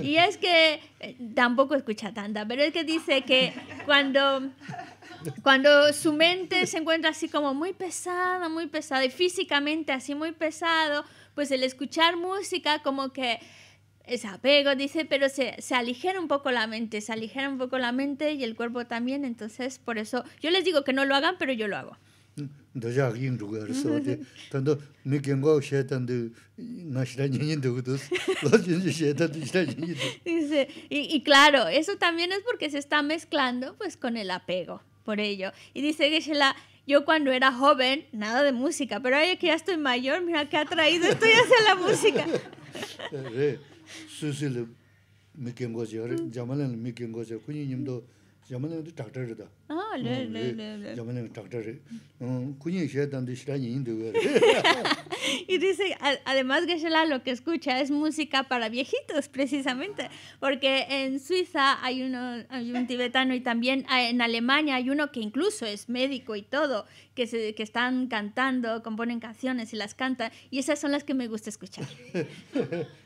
Y es que eh, tampoco escucha tanta, pero es que dice que cuando, cuando su mente se encuentra así como muy pesada, muy pesada, y físicamente así muy pesado, pues el escuchar música como que es apego, dice, pero se, aligera un poco la mente, se aligera un poco la mente y el cuerpo también, entonces por eso yo les digo que no lo hagan, pero yo lo hago dōjā alguien rūgā rī sō tē, tāndō mī kēngwā wā shē tāndō nā shirā ñiñiñ tō kutōs, lō tāndō shirā ñiñiñ Dice, y, y claro, eso también es porque se está mezclando pues con el apego, por ello. Y dice que yo cuando era joven, nada de música, pero ahora que ya estoy mayor, mira qué ha traído estoy hacia la música. Sí, sí, lī mī kēngwā chē, jāmā mī kēngwā Y dice, además Geshe-la lo que escucha es música para viejitos precisamente, porque en Suiza hay uno hay un tibetano y también ah, en Alemania hay uno que incluso es médico y todo, que se, que están cantando, componen canciones y las cantan y esas son las que me gusta escuchar.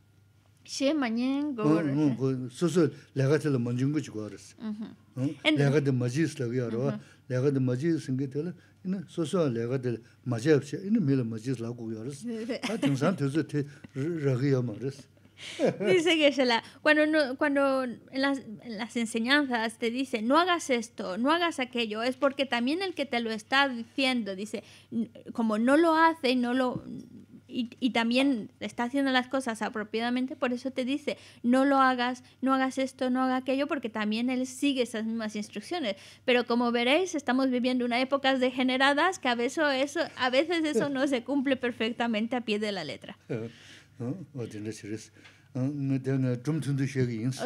xie ma nyen go go su su lega tila ma nyen go chi go res lega de ma ji slaga ya rwa lega de ma ji singe tila ina su su lega de ma ji apsi ina mi la ma ji go a san tu su te raga ya ma Dice que se la, cuando, no, cuando en las, en las enseñanzas te dice, no hagas esto, no hagas aquello, es porque también el que te lo está diciendo, dice, como no lo hace y no lo, y, también está haciendo las cosas apropiadamente, por eso te dice, no lo hagas, no hagas esto, no hagas aquello, porque también él sigue esas mismas instrucciones. Pero como veréis, estamos viviendo una época degeneradas que a veces eso, a veces eso no se cumple perfectamente a pie de la letra. Os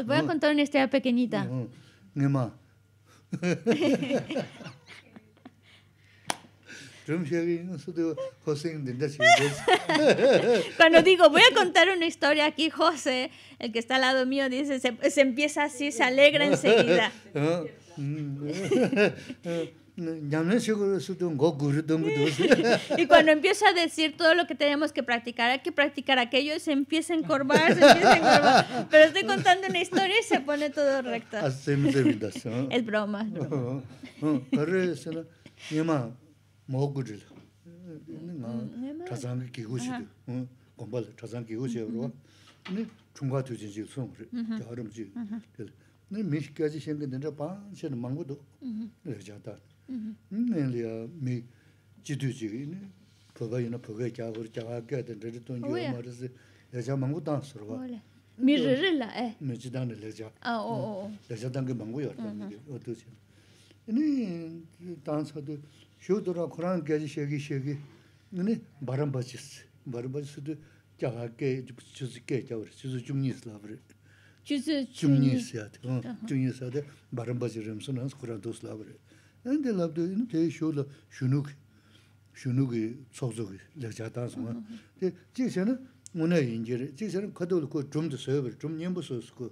voy a contar una historia pequeñita. Cuando digo, voy a contar una historia aquí, José, el que está al lado mío, dice, se, empieza así, se alegra enseguida. y cuando empieza a decir todo lo que tenemos que practicar, hay que practicar aquello, se empieza a encorvar, se empieza a encorvar. Pero estoy contando una historia y se pone todo recto. es broma. Es broma. Oh, oh, 모그르 타잔을 기고시 응 곰발 타잔 기고시 여러 네 중과 두진지 수송 저 아름지 네 미식까지 생긴 데라 반신 망고도 응 그러자다 네리아 미 지두지 네 거바이나 거바이 자버 자가게 된들 돈이 오마르지 여자 망고 안 쓰러봐 미르르라 에 미지단을 여자 아오 여자 단계 망고요 어떻게 네 단서들 iphqar 쿠란 kiya va quran k'akeya shattii shatit, b payingitaajis fazit say, parangpathbrothol tsu tser gythisong q Foldiz vatir Ал buray. Bandhal kayker kAtthaay barangpath yi lam suIVaaa kuraanadu vatir al buray nttewodoro goalaya qin cioè, qine tyantuaabzaán nivadaaar yidhaya 분�iyaa ndido etsik satsa.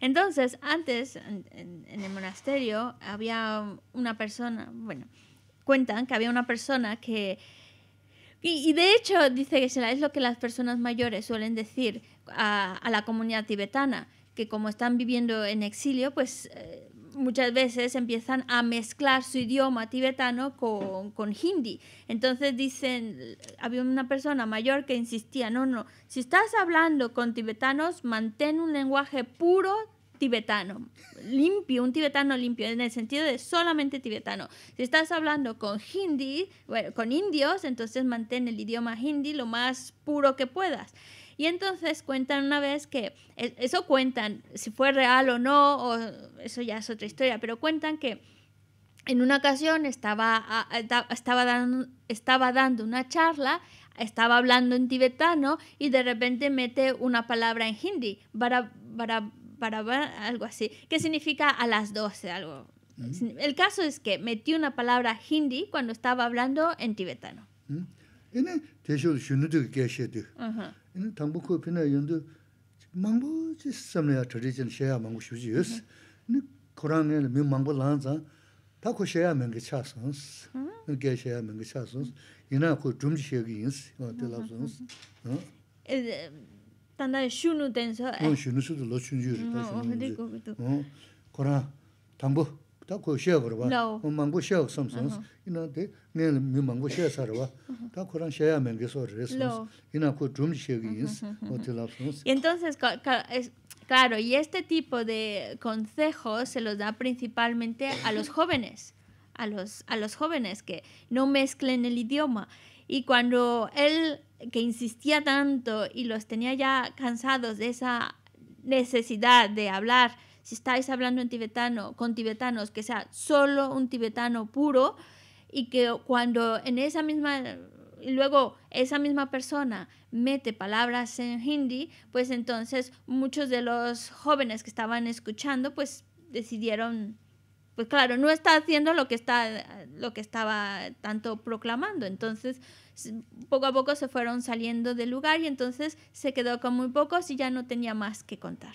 entonces antes en, el monasterio había una persona, bueno, cuentan que había una persona que y, de hecho dice que es lo que las personas mayores suelen decir a, a la comunidad tibetana, que como están viviendo en exilio, pues eh, muchas veces empiezan a mezclar su idioma tibetano con, hindi. Entonces dicen, había una persona mayor que insistía, no, no, si estás hablando con tibetanos, mantén un lenguaje puro tibetano, limpio, un tibetano limpio, en el sentido de solamente tibetano. Si estás hablando con hindi, bueno, con indios, entonces mantén el idioma hindi lo más puro que puedas. Y entonces cuentan una vez que, e, eso cuentan, si fue real o no, o eso ya es otra historia, pero cuentan que en una ocasión estaba, estaba, dando, estaba dando una charla, estaba hablando en tibetano y de repente mete una palabra en hindi, para, para, para, algo así, que significa a las 12, algo. El caso es que metió una palabra hindi cuando estaba hablando en tibetano. 이네 대쇼 슈누드 게셰드 이네 당부코 피나 연도 망부 지스섬이야 트리진 셰야 망부 슈지스 이네 코랑에 미 망부 란자 타코 셰야 멩게 차선스 이네 게셰야 멩게 차선스 이네 코 줌지 인스 어 단다 슈누 어 슈누스도 로춘주르 어 거기도 어 코랑 당부 Entonces claro, y este tipo de consejos se los da principalmente a los jóvenes, a los a los jóvenes que no mezclen el idioma. Y cuando él que insistía tanto y los tenía ya cansados de esa necesidad de hablar si estáis hablando en tibetano con tibetanos, que sea solo un tibetano puro y que cuando en esa misma y luego esa misma persona mete palabras en hindi, pues entonces muchos de los jóvenes que estaban escuchando, pues decidieron, pues claro, no está haciendo lo que, está, lo que estaba tanto proclamando. Entonces, poco a poco se fueron saliendo del lugar y entonces se quedó con muy pocos y ya no tenía más que contar.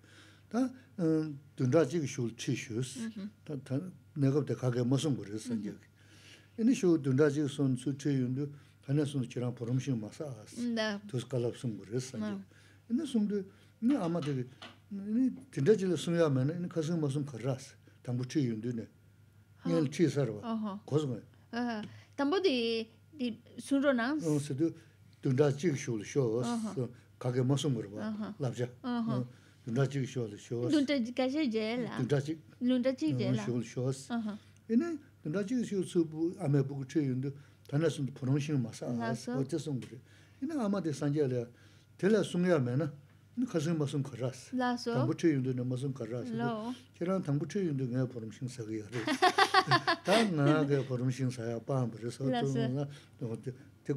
다 dāndrā 쇼 티슈스 chī shūs, tā nāgab tā kākaya māsum gu rīs sāngyā kī. Yīni shū dāndrā chīka sōn chū chī yundu, hānyā sōn chirāng pūrum shīng māsā ās, tūs kālab sōn gu rīs sāngyā. Yīni sōn dā, yīni āmā tā kī, yīni dāndrā chīla sōn yā mā kāsīng māsum kā tāmbū nē, kōs Tāmbū dī rō lunda chik shuwa shuwa lunda chik kashi je la lunda chik lunda chik mm, je la shuwa shuwa uh-huh. aha ene lunda chik shuwa su bu ame bu gu che yundu tanda sun tu purong shing ma sa aha o te sun gu re ene ama me y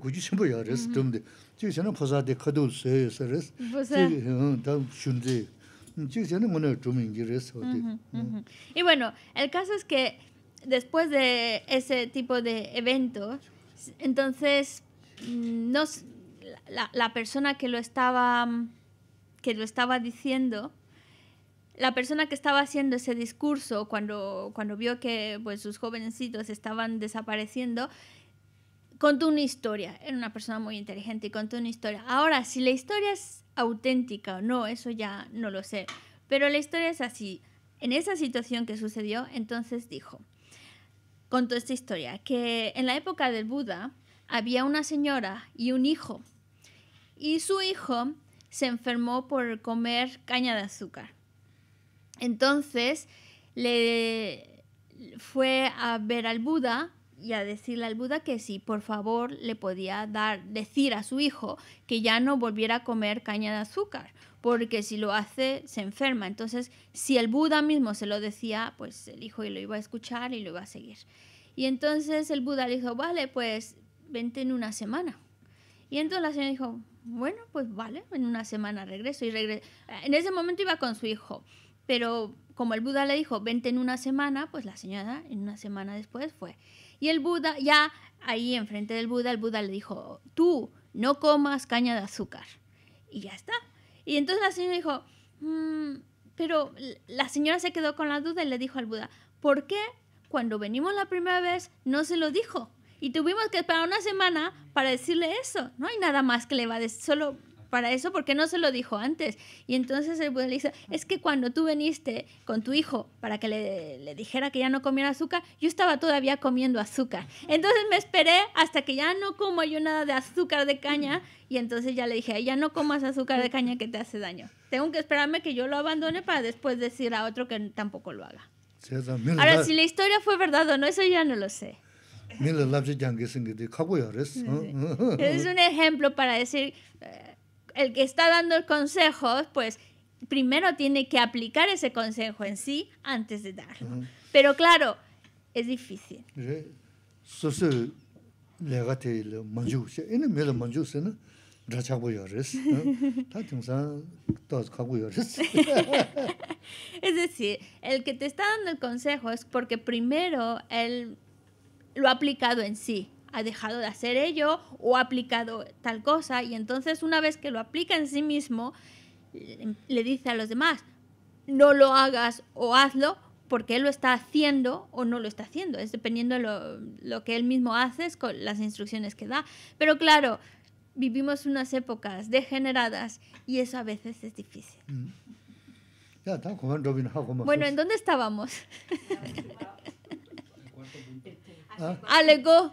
bueno el caso es que después de ese tipo de eventos entonces mm, la, persona que lo estaba que lo estaba diciendo la persona que estaba haciendo ese discurso cuando cuando vio que pues sus jovencitos estaban desapareciendo contó una historia, era una persona muy inteligente y contó una historia. Ahora, si la historia es auténtica o no, eso ya no lo sé, pero la historia es así. En esa situación que sucedió, entonces dijo, contó esta historia, que en la época del Buda había una señora y un hijo, y su hijo se enfermó por comer caña de azúcar. Entonces le fue a ver al Buda y a decirle al Buda que sí, por favor le podía dar, decir a su hijo que ya no volviera a comer caña de azúcar, porque si lo hace se enferma. Entonces, si el Buda mismo se lo decía, pues el hijo lo iba a escuchar y lo iba a seguir. Y entonces el Buda le dijo, vale, pues vente en una semana. Y entonces la señora dijo, bueno, pues vale, en una semana regreso. Y regreso. En ese momento iba con su hijo, pero como el Buda le dijo, vente en una semana, pues la señora en una semana después fue. Y el Buda, ya ahí enfrente del Buda, el Buda le dijo, tú no comas caña de azúcar. Y ya está. Y entonces la señora dijo, mm, pero la señora se quedó con la duda y le dijo al Buda, ¿por qué cuando venimos la primera vez no se lo dijo? Y tuvimos que esperar una semana para decirle eso. No hay nada más que le va a decir, solo para eso, porque no se lo dijo antes? Y entonces el le dice, es que cuando tú viniste con tu hijo para que le, dijera que ya no comiera azúcar, yo estaba todavía comiendo azúcar. Entonces me esperé hasta que ya no como yo nada de azúcar de caña y entonces ya le dije, ya no comas azúcar de caña que te hace daño. Tengo que esperarme que yo lo abandone para después decir a otro que tampoco lo haga. Ahora, si la historia fue verdad o no, eso ya no lo sé. Es un ejemplo para decir, eh, el que está dando el consejo, pues primero tiene que aplicar ese consejo en sí antes de darlo. Pero claro, es difícil. es decir, el que te está dando el consejo es porque primero él lo ha aplicado en sí ha dejado de hacer ello o ha aplicado tal cosa y entonces una vez que lo aplica en sí mismo, le dice a los demás, no lo hagas o hazlo porque él lo está haciendo o no lo está haciendo. Es dependiendo de lo, lo que él mismo hace con las instrucciones que da. Pero claro, vivimos unas épocas degeneradas y eso a veces es difícil. Mm. Bueno, ¿en dónde estábamos? Alego.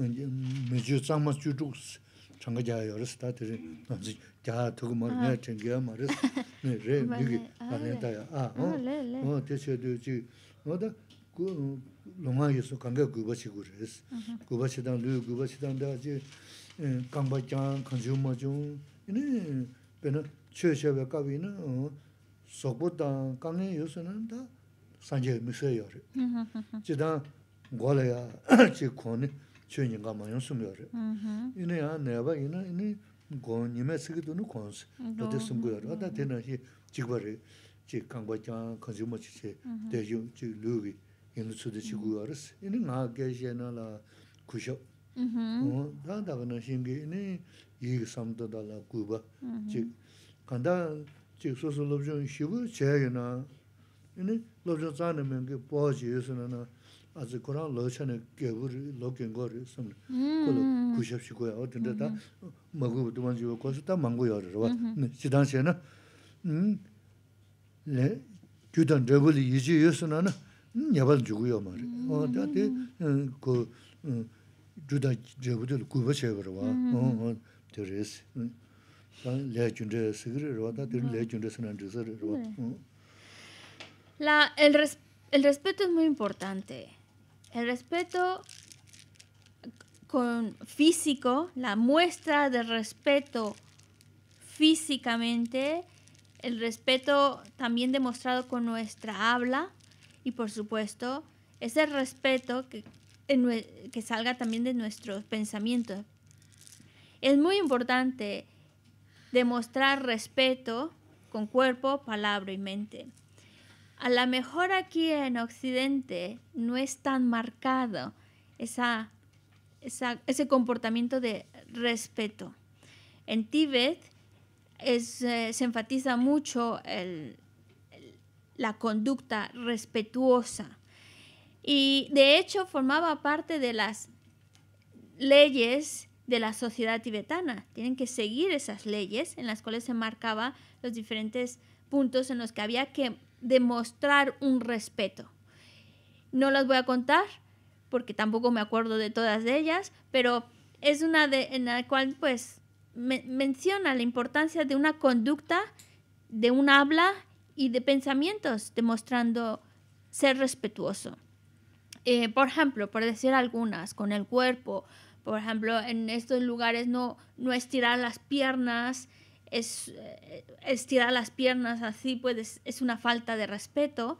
mē chū chāng mā chū tūk chāng kā chā yā yā rēs, tā tē rī, tā chī chā thūku mā rī ngā tēng kī yā mā rēs, nē rē mī kī, ā nē tā yā, ā, nē, nē, nē, nē, tē chē tū chī, chö nyinga ma yung sumyo re. Mm-hmm. Ine ya nayaba ina ina gong nime tsiga dunu kong si, mm-hmm. dode sumgo yaro. Ata tena xe chigba re, chi kangba jang, kanzi mo chi che, de yung, chi lu gi, ina tsude chigo yaro si. Ine nga ge xe na la kusho. Mm-hmm. Da daga el respeto es muy importante. El respeto con físico, la muestra de respeto físicamente, el respeto también demostrado con nuestra habla y por supuesto ese respeto que, que salga también de nuestros pensamientos. Es muy importante demostrar respeto con cuerpo, palabra y mente a lo mejor aquí en Occidente no es tan marcado esa, ese comportamiento de respeto. En Tíbet eh, se enfatiza mucho la conducta respetuosa y de hecho formaba parte de las leyes de la sociedad tibetana. Tienen que seguir esas leyes en las cuales se marcaba los diferentes puntos en los que había que demostrar un respeto. No las voy a contar porque tampoco me acuerdo de todas ellas, pero es una de, en la cual pues menciona la importancia de una conducta, de un habla y de pensamientos, demostrando ser respetuoso. Eh, por ejemplo, por decir algunas, con el cuerpo, por ejemplo, en estos lugares no, no estirar las piernas, es eh, estirar las piernas así, pues es una falta de respeto.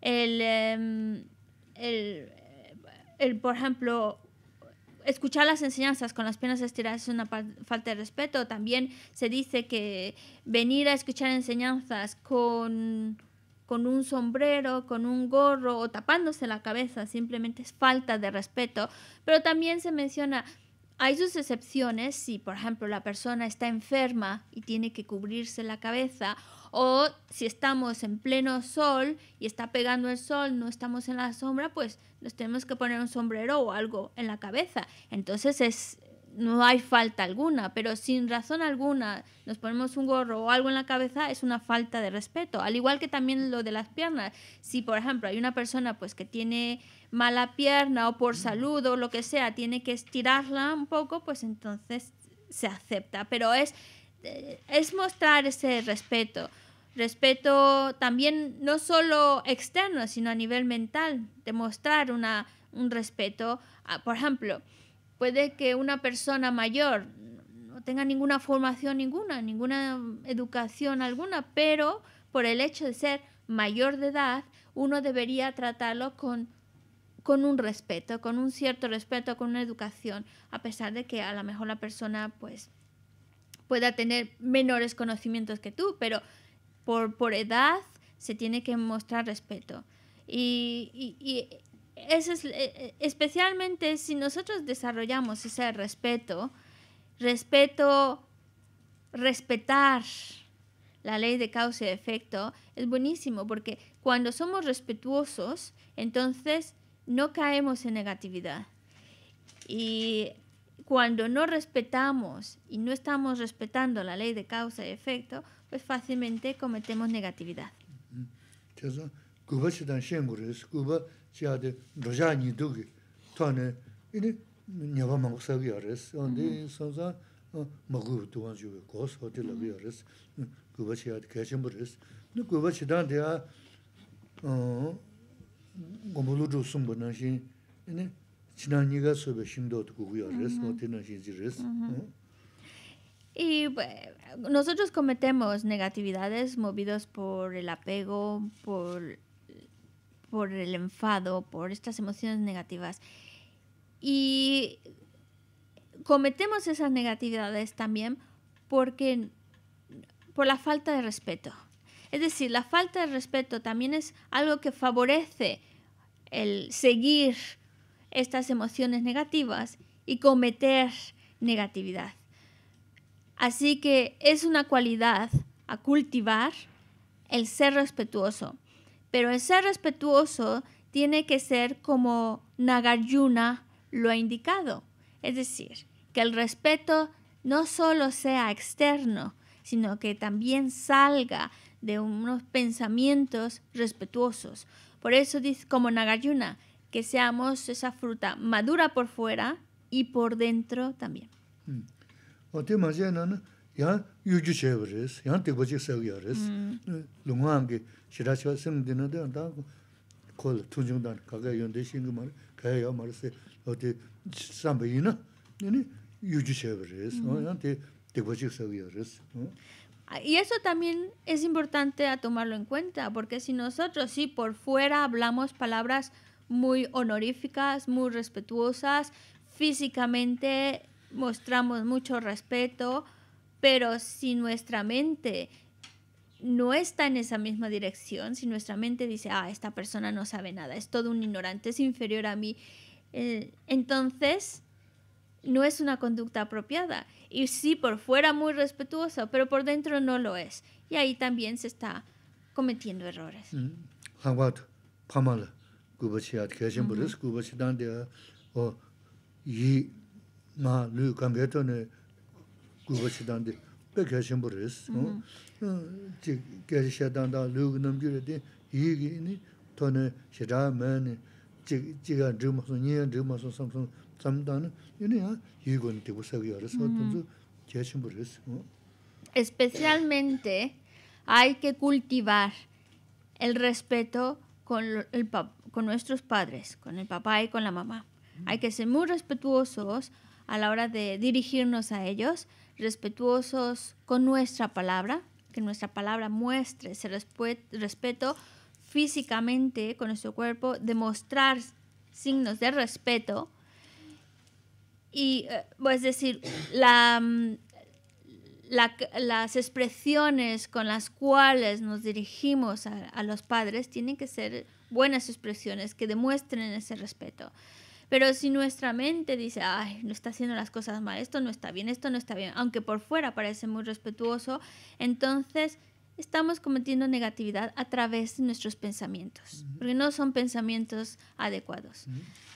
Em, el, por ejemplo, escuchar las enseñanzas con las piernas estiradas es una falta de respeto. También se dice que venir a escuchar enseñanzas con, con un sombrero, con un gorro o tapándose la cabeza simplemente es falta de respeto. Pero también se menciona hay sus excepciones si, por ejemplo, la persona está enferma y tiene que cubrirse la cabeza o si estamos en pleno sol y está pegando el sol, no estamos en la sombra, pues nos tenemos que poner un sombrero o algo en la cabeza. Entonces es no hay falta alguna, pero sin razón alguna nos ponemos un gorro o algo en la cabeza es una falta de respeto. Al igual que también lo de las piernas. Si por ejemplo hay una persona pues que tiene mala pierna o por salud o lo que sea, tiene que estirarla un poco, pues entonces se acepta. Pero es, eh, es mostrar ese respeto. Respeto también no solo externo, sino a nivel mental, demostrar una, un respeto. Ah, por ejemplo, puede que una persona mayor no tenga ninguna formación ninguna, ninguna educación alguna, pero por el hecho de ser mayor de edad, uno debería tratarlo con con un respeto, con un cierto respeto, con una educación, a pesar de que a lo mejor la persona pues pueda tener menores conocimientos que tú, pero por, por edad se tiene que mostrar respeto. Y, y eso es, eh, especialmente si nosotros desarrollamos ese respeto, respeto, respetar la ley de causa y efecto, es buenísimo porque cuando somos respetuosos, entonces no caemos en negatividad. Y cuando no respetamos y no estamos respetando la ley de causa y efecto, pues fácilmente cometemos negatividad como eh. Y nosotros cometemos negatividades movidos por el apego, por, por el enfado, por estas emociones negativas. Y cometemos esas negatividades también porque por la falta de respeto. Es decir, la falta de respeto también es algo que favorece el seguir estas emociones negativas y cometer negatividad. Así que es una cualidad a cultivar el ser respetuoso. Pero el ser respetuoso tiene que ser como Nagarjuna lo ha indicado. Es decir, que el respeto no solo sea externo, sino que también salga de unos pensamientos respetuosos. Por eso dice, como Nagarjuna, que seamos esa fruta madura por fuera y por dentro también. Hmm. Ah, y eso también es importante a tomarlo en cuenta, porque si nosotros sí por fuera hablamos palabras muy honoríficas, muy respetuosas, físicamente mostramos mucho respeto, pero si nuestra mente no está en esa misma dirección, si nuestra mente dice, ah, esta persona no sabe nada, es todo un ignorante, es inferior a mí, eh, entonces no es una conducta apropiada. Y sí, por fuera muy respetuoso, pero por dentro no lo es. Y ahí también se está cometiendo errores. Especialmente hay que cultivar el respeto con, con nuestros padres, con el papá y con la mamá. Mm. Hay que ser muy respetuosos a la hora de dirigirnos a ellos, respetuosos con nuestra palabra, que nuestra palabra muestre ese respeto físicamente con nuestro cuerpo, demostrar signos de respeto y es eh, decir, mm, las expresiones con las cuales nos dirigimos a, los padres tienen que ser buenas expresiones que demuestren ese respeto. Pero si nuestra mente dice, ay, no está haciendo las cosas mal, esto no está bien, esto no está bien, aunque por fuera parece muy respetuoso, entonces estamos cometiendo negatividad a través de nuestros pensamientos, porque no son pensamientos adecuados.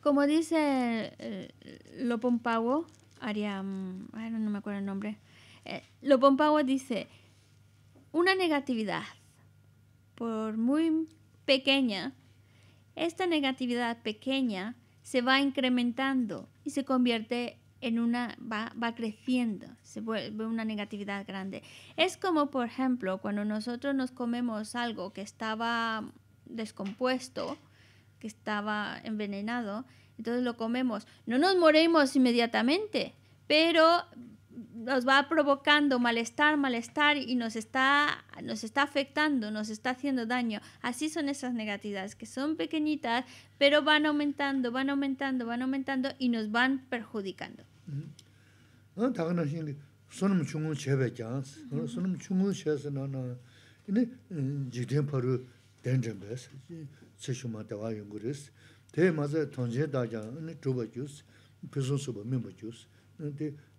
Como dice eh, lo mm, ariam, no me acuerdo el nombre. Eh, lo dice una negatividad por muy pequeña, esta negatividad pequeña se va incrementando y se convierte en en una va, creciendo, se vuelve una negatividad grande. Es como, por ejemplo, cuando nosotros nos comemos algo que estaba descompuesto, que estaba envenenado, entonces lo comemos. No nos morimos inmediatamente, pero nos va provocando malestar, malestar y nos está, nos está afectando, nos está haciendo daño. Así son esas negatividades, que son pequeñitas, pero van aumentando, van aumentando, van aumentando y nos van perjudicando.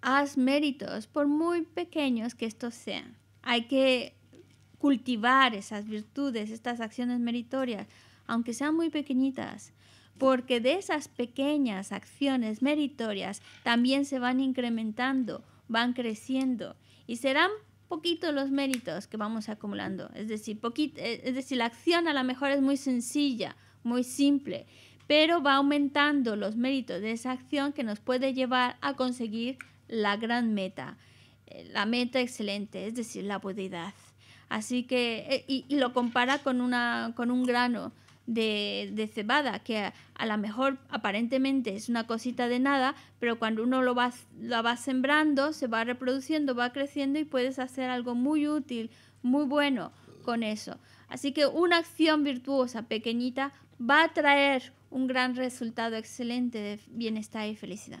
haz méritos, por muy pequeños que estos sean. Hay que cultivar esas virtudes, estas acciones meritorias, aunque sean muy pequeñitas, porque de esas pequeñas acciones meritorias también se van incrementando, van creciendo y serán poquitos los méritos que vamos acumulando. Es decir, poquito, eh, es decir, la acción a lo mejor es muy sencilla, muy simple, pero va aumentando los méritos de esa acción que nos puede llevar a conseguir la gran meta, eh, la meta excelente, es decir, la budeidad. Así que, eh, y, lo compara con, una, con un grano de, cebada, que a, lo mejor aparentemente es una cosita de nada, pero cuando uno lo va, lo va sembrando, se va reproduciendo, va creciendo y puedes hacer algo muy útil, muy bueno con eso. Así que una acción virtuosa pequeñita va a traer un gran resultado excelente de bienestar y felicidad.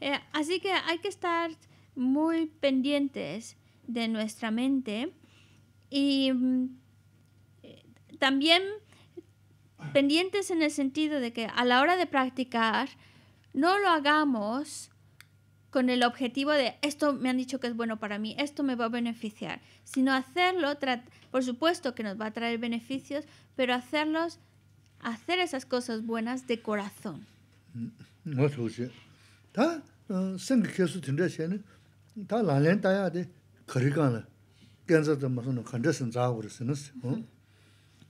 Eh, así que hay que estar muy pendientes de nuestra mente y mm, eh, también pendientes en el sentido de que a la hora de practicar no lo hagamos con el objetivo de esto me han dicho que es bueno para mí, esto me va a beneficiar, sino hacerlo, por supuesto que nos va a traer beneficios, pero hacerlos, hacer esas cosas buenas de corazón. Mm,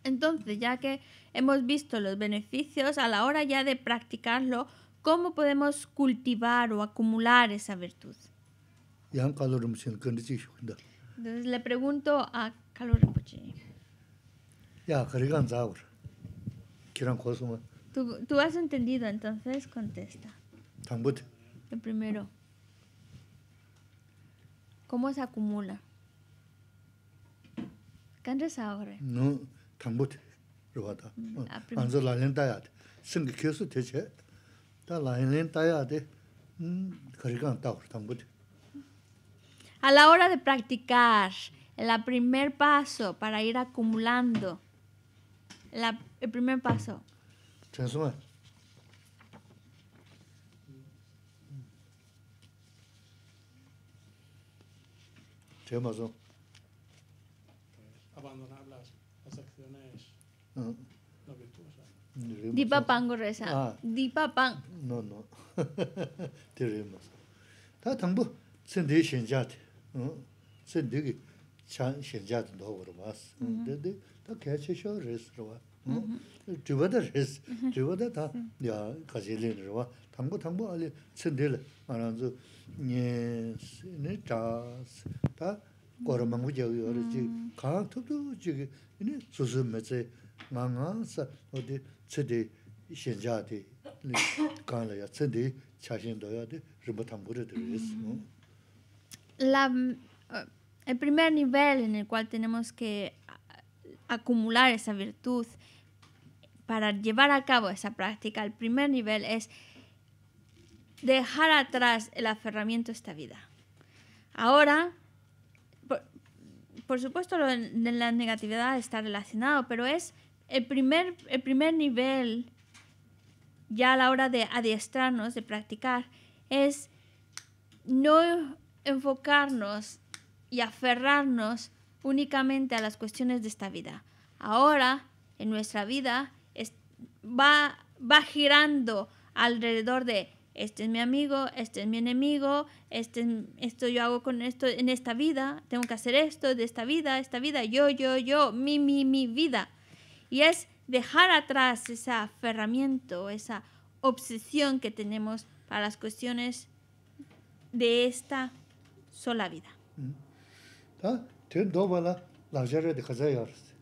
entonces, ya que hemos visto los beneficios, a la hora ya de practicarlo, ¿cómo podemos cultivar o acumular esa virtud? Entonces le pregunto a Kalor ¿Tú, ¿Tú has entendido? Entonces contesta. El primero. ¿Cómo se acumula? ¿Cantes ahora? No, tampoco. Mm, ah, Rwata. Anzo la taya de. que mm, kyosu teche. Ta lalen taya de. Karikan taur tampoco. A la hora de practicar, el primer paso para ir acumulando. La, el primer paso. es Teomazo. Pues, abandonar las, las acciones ah. ah. no, no virtuosas. Dipa pango resa. Dipa pang. No, no. Teremos. Ta tambo sende shenjat. Sendi ki chan shenjat no gormas. Dede ta kache sho resro dhruwada res, dhruwada ta yaa kashi le rwa, tangbo tangbo ali tsindele, aranzu nye chas, ta kora mangu jagu yore chigi, kaan tubdu chigi, nye susu metse, nga nga sa, odi tsidi shenjaa di, kaan ya, tsidi chashin doya di, rimba tangbo re res. La, el primer nivel en el cual tenemos que acumular esa virtud para llevar a cabo esa práctica, el primer nivel es dejar atrás el aferramiento a esta vida. Ahora, por, supuesto, lo la negatividad está relacionado, pero es el primer, el primer nivel ya a la hora de adiestrarnos, de practicar, es no enfocarnos y aferrarnos únicamente a las cuestiones de esta vida. Ahora, en nuestra vida, va, va girando alrededor de este es mi amigo, este es mi enemigo, este, esto yo hago con esto en esta vida, tengo que hacer esto de esta vida, esta vida, yo, yo, yo, mi, mi, mi vida. Y es dejar atrás ese aferramiento, esa obsesión que tenemos para las cuestiones de esta sola vida. Mm. Ah,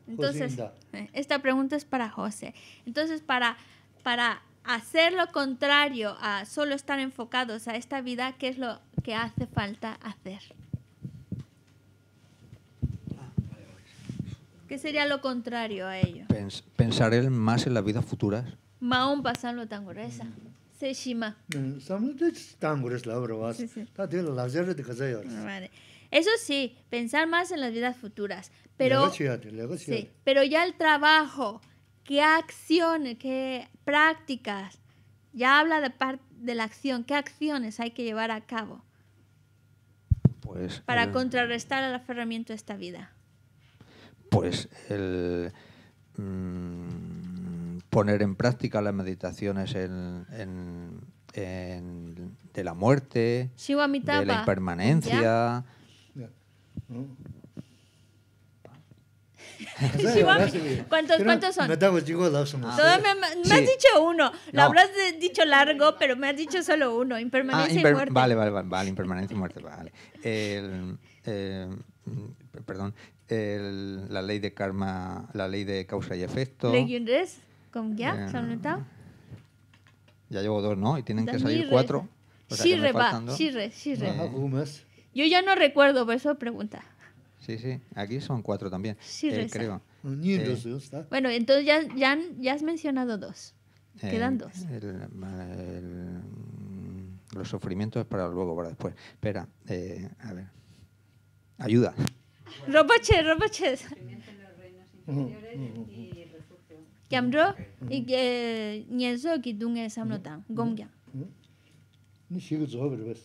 entonces, eh, esta pregunta es para José. Entonces, para, para hacer lo contrario a solo estar enfocados a esta vida, ¿qué es lo que hace falta hacer? ¿Qué sería lo contrario a ello? pensar el más en las vidas futuras. Maón pasarlo tan gruesa. Seshima. Mm, vale. Eso sí, pensar más en las vidas futuras. Pero, pero ya el trabajo, qué acciones, qué prácticas, ya habla de, de la acción, qué acciones hay que llevar a cabo pues para contrarrestar el aferramiento a esta vida. Pues el mm, poner en práctica las meditaciones en, de la muerte, de la impermanencia. ¿Cuántos, ¿Cuántos son? me, has dicho uno. Lo habrás dicho largo, pero me has dicho solo uno. Impermanencia ah, y muerte. Vale, vale, vale, vale. Impermanencia y muerte, vale. El, eh, mm, perdón. El, la ley de karma, la ley de causa y efecto. Ley Yunres, ¿con ¿Se han notado? ya llevo dos, ¿no? Y tienen que salir cuatro. O sea, re, va. Shire, shire. Yo ya no recuerdo, por eso pregunta. Sí, sí, aquí son cuatro también. Sí, eh, creo. Eh, bueno, entonces ya, ya, ya, has mencionado dos. Quedan eh, dos. El, el, los sufrimientos para luego, para después. Espera, eh, a ver. Ayuda. Ropaches, ropaches. Que y que ni eso que tú no tan, gomya. Ni sigo sobre eso.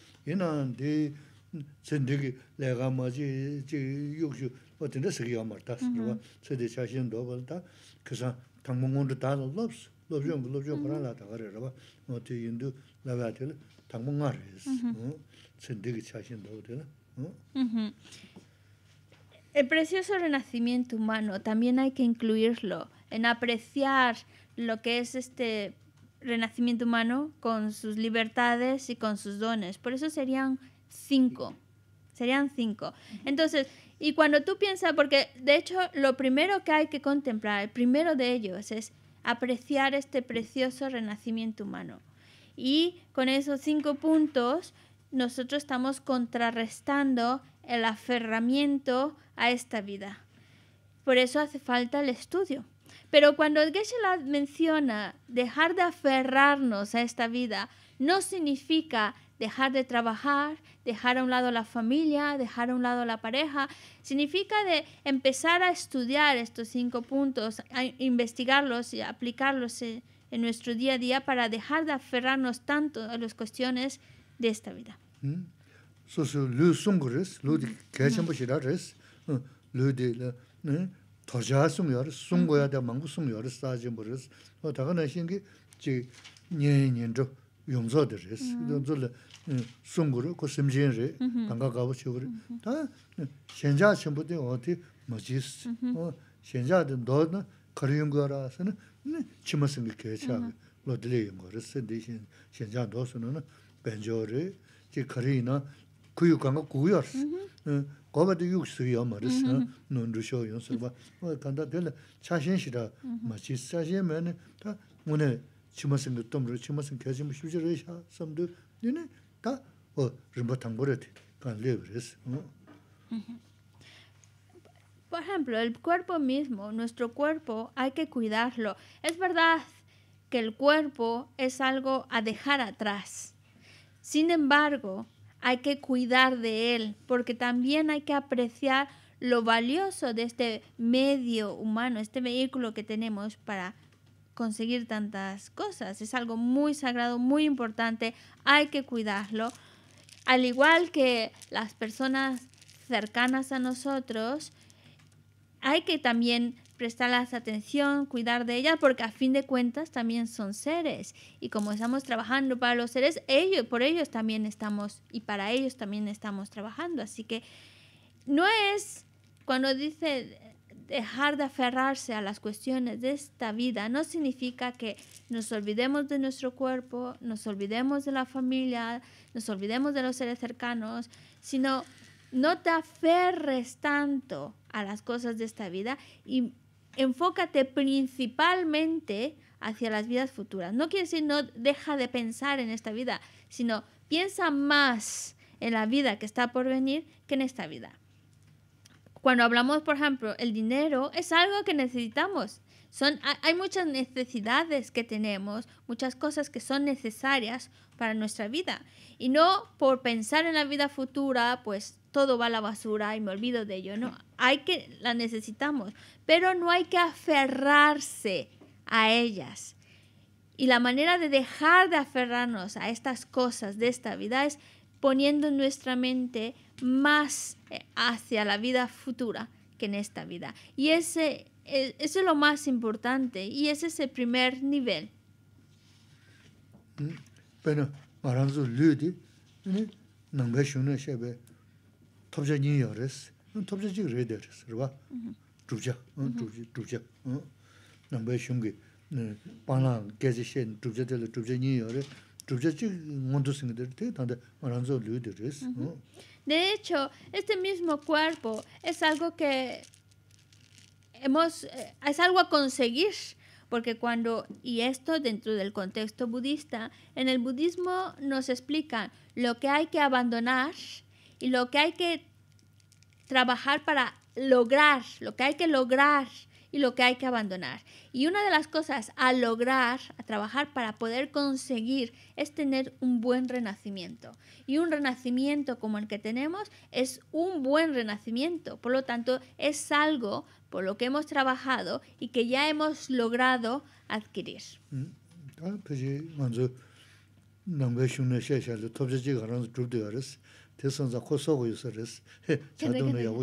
El precioso renacimiento humano también hay que incluirlo en apreciar lo que es este renacimiento humano con sus libertades y con sus dones. Por eso serían cinco. Serían cinco. Entonces, y cuando tú piensas, porque de hecho lo primero que hay que contemplar, el primero de ellos es apreciar este precioso renacimiento humano. Y con esos cinco puntos, nosotros estamos contrarrestando el aferramiento a esta vida. Por eso hace falta el estudio. Pero cuando Geshe-la menciona dejar de aferrarnos a esta vida, no significa dejar de trabajar, dejar a un lado la familia, dejar a un lado la pareja, significa de empezar a estudiar estos cinco puntos, a investigarlos y aplicarlos en, nuestro día a día para dejar de aferrarnos tanto a las cuestiones de esta vida. Mm. So, 토자 숨 열어 돼 망고 싸지 버릇 어 다가나 신기 지 년년도 용서들이스 용서들 숨고로 그 심진이 강가 가고 싶으리 다 현자 전부도 어디 뭐지스 어 현자도 너는 그런 거라서는 치마승 게 개차 로들이 거를 대신 현자 도서는 벤조르 지 거리나 구유였어 Por ejemplo, el cuerpo mismo, nuestro cuerpo, hay que cuidarlo. Es verdad que el cuerpo es algo a dejar atrás. Sin embargo, hay que cuidar de él, porque también hay que apreciar lo valioso de este medio humano, este vehículo que tenemos para conseguir tantas cosas. Es algo muy sagrado, muy importante, hay que cuidarlo. Al igual que las personas cercanas a nosotros, hay que también prestarles atención, cuidar de ellas, porque a fin de cuentas también son seres. Y como estamos trabajando para los seres, ellos, por ellos también estamos, y para ellos también estamos trabajando. Así que no es cuando dice dejar de aferrarse a las cuestiones de esta vida no significa que nos olvidemos de nuestro cuerpo, nos olvidemos de la familia, nos olvidemos de los seres cercanos, sino no te aferres tanto a las cosas de esta vida y enfócate principalmente hacia las vidas futuras. No quiere decir no deja de pensar en esta vida, sino piensa más en la vida que está por venir que en esta vida. Cuando hablamos, por ejemplo, el dinero es algo que necesitamos. Son, hay muchas necesidades que tenemos, muchas cosas que son necesarias para nuestra vida. Y no por pensar en la vida futura, pues todo va a la basura y me olvido de ello, ¿no? Hay que, la necesitamos, pero no hay que aferrarse a ellas. Y la manera de dejar de aferrarnos a estas cosas de esta vida es poniendo nuestra mente más eh, hacia la vida futura que en esta vida. Y ese, eh, eso es lo más importante y ese es el primer nivel. Bueno, mm, de de hecho este mismo cuerpo es algo que hemos eh, es algo a conseguir porque cuando, y esto dentro del contexto budista, en el budismo nos explican lo que hay que abandonar y lo que hay que trabajar para lograr, lo que hay que lograr y lo que hay que abandonar. Y una de las cosas a lograr, a trabajar para poder conseguir, es tener un buen renacimiento. Y un renacimiento como el que tenemos es un buen renacimiento. Por lo tanto, es algo por lo que hemos trabajado y que ya hemos logrado adquirir. Mm. Ah, pues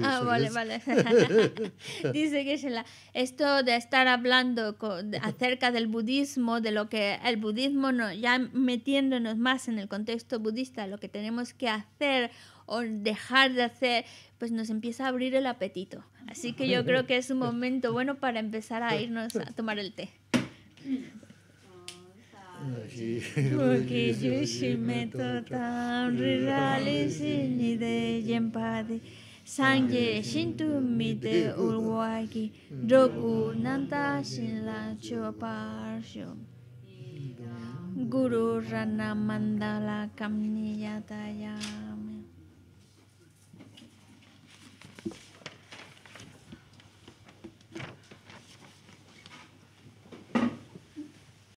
Ah, vale, vale. Dice Geshe-la, esto de estar hablando acerca del budismo, de lo que el budismo, no, ya metiéndonos más en el contexto budista, lo que tenemos que hacer o dejar de hacer, pues nos empieza a abrir el apetito. Así que yo creo que es un momento bueno para empezar a irnos a tomar el té. Porque yo y de rirale sinide yempade sangye shintu mite, ulwagi mm. roku nanta shinla choparsho. Guru Rana Mandala Kamniyataya.